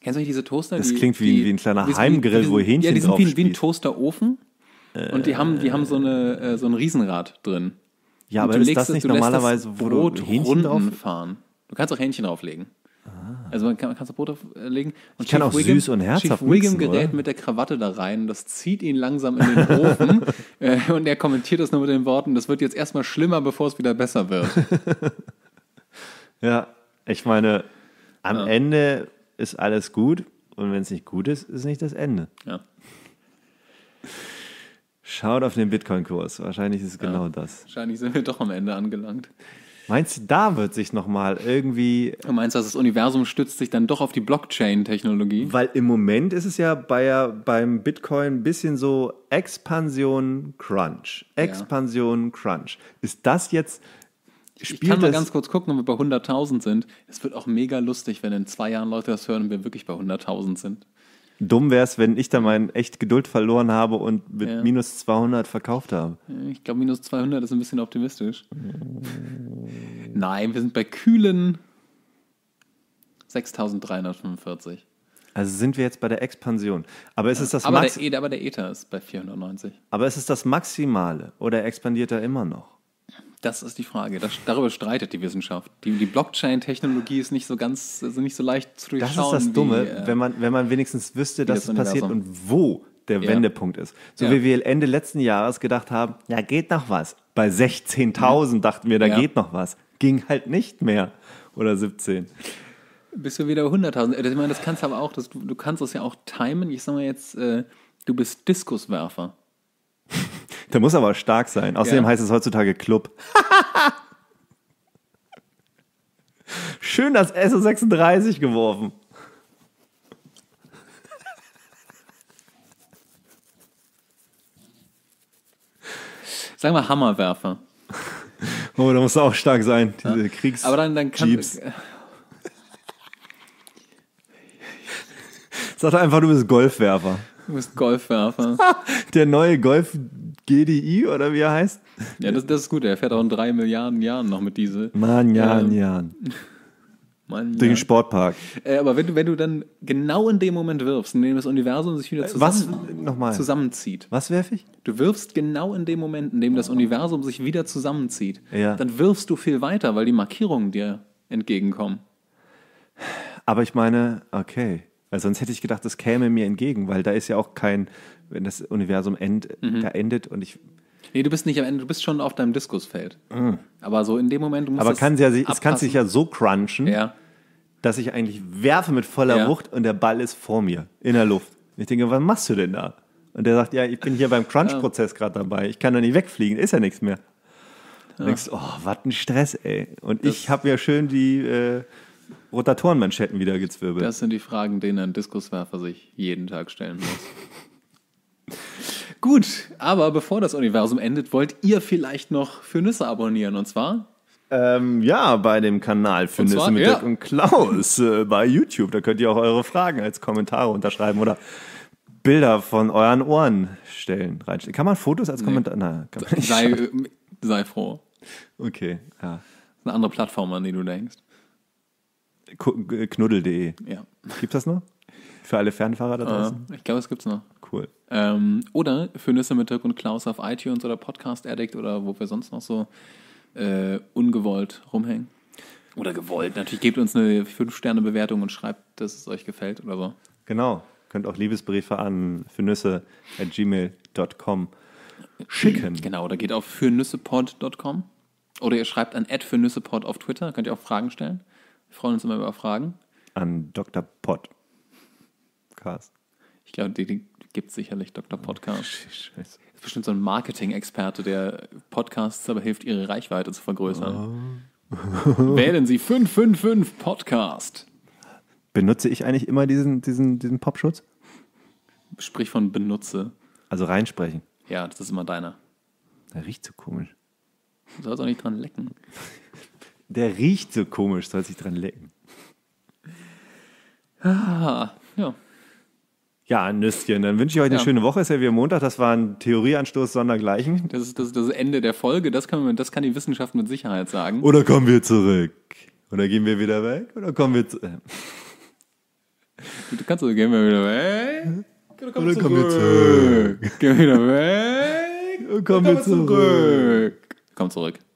Kennst du nicht diese Toaster? Das die, klingt wie, die, wie ein kleiner Heimgrill, wo Hähnchen Ja, die sind wie, wie ein Toasterofen. Äh, und die haben, die haben so, eine, äh, so ein Riesenrad drin. Ja, und aber ist legst, das nicht normalerweise, wo du Hähnchen drauf fahren? Du kannst auch Hähnchen drauflegen. Ah. Also man kann, man kann das Brot legen. Und ich kann Chief auch Wiggum, süß und herzhaft Chief Wiggum gerät oder? mit der Krawatte da rein. Das zieht ihn langsam in den Ofen. äh, und er kommentiert das nur mit den Worten, das wird jetzt erstmal schlimmer, bevor es wieder besser wird. ja, ich meine, am ja. Ende ist alles gut. Und wenn es nicht gut ist, ist nicht das Ende. Ja. Schaut auf den Bitcoin-Kurs. Wahrscheinlich ist es genau ja. das. Wahrscheinlich sind wir doch am Ende angelangt. Meinst du, da wird sich nochmal irgendwie. Du meinst, dass das Universum stützt sich dann doch auf die Blockchain-Technologie? Weil im Moment ist es ja bei, beim Bitcoin ein bisschen so Expansion Crunch. Expansion ja. Crunch. Ist das jetzt. Spielt ich kann mal ganz kurz gucken, ob wir bei 100.000 sind. Es wird auch mega lustig, wenn in zwei Jahren Leute das hören und wir wirklich bei 100.000 sind dumm wäre es, wenn ich da mein echt Geduld verloren habe und mit ja. minus 200 verkauft habe. Ich glaube, minus 200 ist ein bisschen optimistisch. Nein, wir sind bei kühlen 6345. Also sind wir jetzt bei der Expansion. Aber ist es das aber, der, e, aber der Ether ist bei 490. Aber ist es das Maximale oder expandiert er immer noch? Das ist die Frage. Das, darüber streitet die Wissenschaft. Die, die Blockchain-Technologie ist nicht so ganz, also nicht so leicht zu durchschauen. Das ist das Dumme, wie, äh, wenn, man, wenn man wenigstens wüsste, dass das es passiert und wo der ja. Wendepunkt ist. So ja. wie wir Ende letzten Jahres gedacht haben, ja, geht noch was. Bei 16.000 ja. dachten wir, da geht noch was. Ging halt nicht mehr. Oder 17. Bist du wieder 100.000. Äh, ich meine, das kannst aber auch, das, du kannst das ja auch timen. Ich sag mal jetzt, äh, du bist Diskuswerfer. Der muss aber stark sein. Außerdem ja. heißt es heutzutage Club. Schön das SO36 geworfen. Sagen wir Hammerwerfer. Oh, da muss auch stark sein, diese ja. Kriegs. Aber dann, dann kann. Jeeps. Sag einfach, du bist Golfwerfer. Du bist Golfwerfer. Der neue Golf GDI oder wie er heißt? Ja, das, das ist gut. Er fährt auch in drei Milliarden Jahren noch mit Diesel. Mann, Jahren, ähm, Jahren. Durch den Sportpark. Äh, aber wenn du, wenn du dann genau in dem Moment wirfst, in dem das Universum sich wieder zusammen, Was? zusammenzieht. Was werfe ich? Du wirfst genau in dem Moment, in dem das Universum sich wieder zusammenzieht. Ja. Dann wirfst du viel weiter, weil die Markierungen dir entgegenkommen. Aber ich meine, okay. Also sonst hätte ich gedacht, das käme mir entgegen, weil da ist ja auch kein, wenn das Universum end, mhm. da endet und ich. Nee, du bist nicht am Ende, du bist schon auf deinem Diskusfeld. Mhm. Aber so in dem Moment, du musst. Aber kann ja, es kann sich ja so crunchen, ja. dass ich eigentlich werfe mit voller ja. Wucht und der Ball ist vor mir, in der Luft. Und ich denke, was machst du denn da? Und der sagt, ja, ich bin hier beim Crunch-Prozess gerade dabei, ich kann da nicht wegfliegen, ist ja nichts mehr. Ja. denkst, oh, was ein Stress, ey. Und das ich habe ja schön die. Äh, Rotatorenmanschetten wieder gezwirbelt. Das sind die Fragen, denen ein Diskuswerfer sich jeden Tag stellen muss. Gut, aber bevor das Universum endet, wollt ihr vielleicht noch für Nüsse abonnieren und zwar? Ähm, ja, bei dem Kanal für und Nüsse zwar, mit ja. Dirk und Klaus äh, bei YouTube. Da könnt ihr auch eure Fragen als Kommentare unterschreiben oder Bilder von euren Ohren stellen. Kann man Fotos als Kommentar? Nee. Na, kann man nicht sei, ähm, sei froh. Okay, ja. Das ist eine andere Plattform, an die du denkst knuddel.de. Ja. Gibt das noch? Für alle Fernfahrer da äh, draußen? Uh, ich glaube, es gibt es noch. Cool. Ähm, oder für Nüsse mit Dirk und Klaus auf iTunes oder Podcast Addict oder wo wir sonst noch so äh, ungewollt rumhängen. Oder gewollt. Natürlich gebt uns eine 5-Sterne-Bewertung und schreibt, dass es euch gefällt oder so. Genau. Könnt auch Liebesbriefe an fürnüsse.gmail.com schicken. Genau, oder geht auf fürnüssepod.com. Oder ihr schreibt an fürnüssepod auf Twitter, könnt ihr auch Fragen stellen. Wir freuen uns immer über Fragen. An Dr. Podcast. Ich glaube, die, die gibt es sicherlich, Dr. Podcast. Scheiße. Ist bestimmt so ein Marketing-Experte, der Podcasts aber hilft, ihre Reichweite zu vergrößern. Oh. Wählen Sie 555 Podcast. Benutze ich eigentlich immer diesen, diesen, diesen Popschutz? Sprich von benutze. Also reinsprechen. Ja, das ist immer deiner. Der riecht so komisch. Du sollst auch nicht dran lecken der riecht so komisch, soll sich dran lecken. Ah, ja. Ja, Nüsschen. Dann wünsche ich euch eine ja. schöne Woche. ist ja wieder Montag. Das war ein Theorieanstoß sondergleichen. Das ist das, das Ende der Folge. Das kann, man, das kann die Wissenschaft mit Sicherheit sagen. Oder kommen wir zurück? Oder gehen wir wieder weg? Oder kommen wir zurück? Äh. Du kannst also gehen wir wieder weg. Oder kommen, Oder kommen wir zurück? Gehen wir wieder weg. Oder kommen wir zurück? zurück? Komm zurück.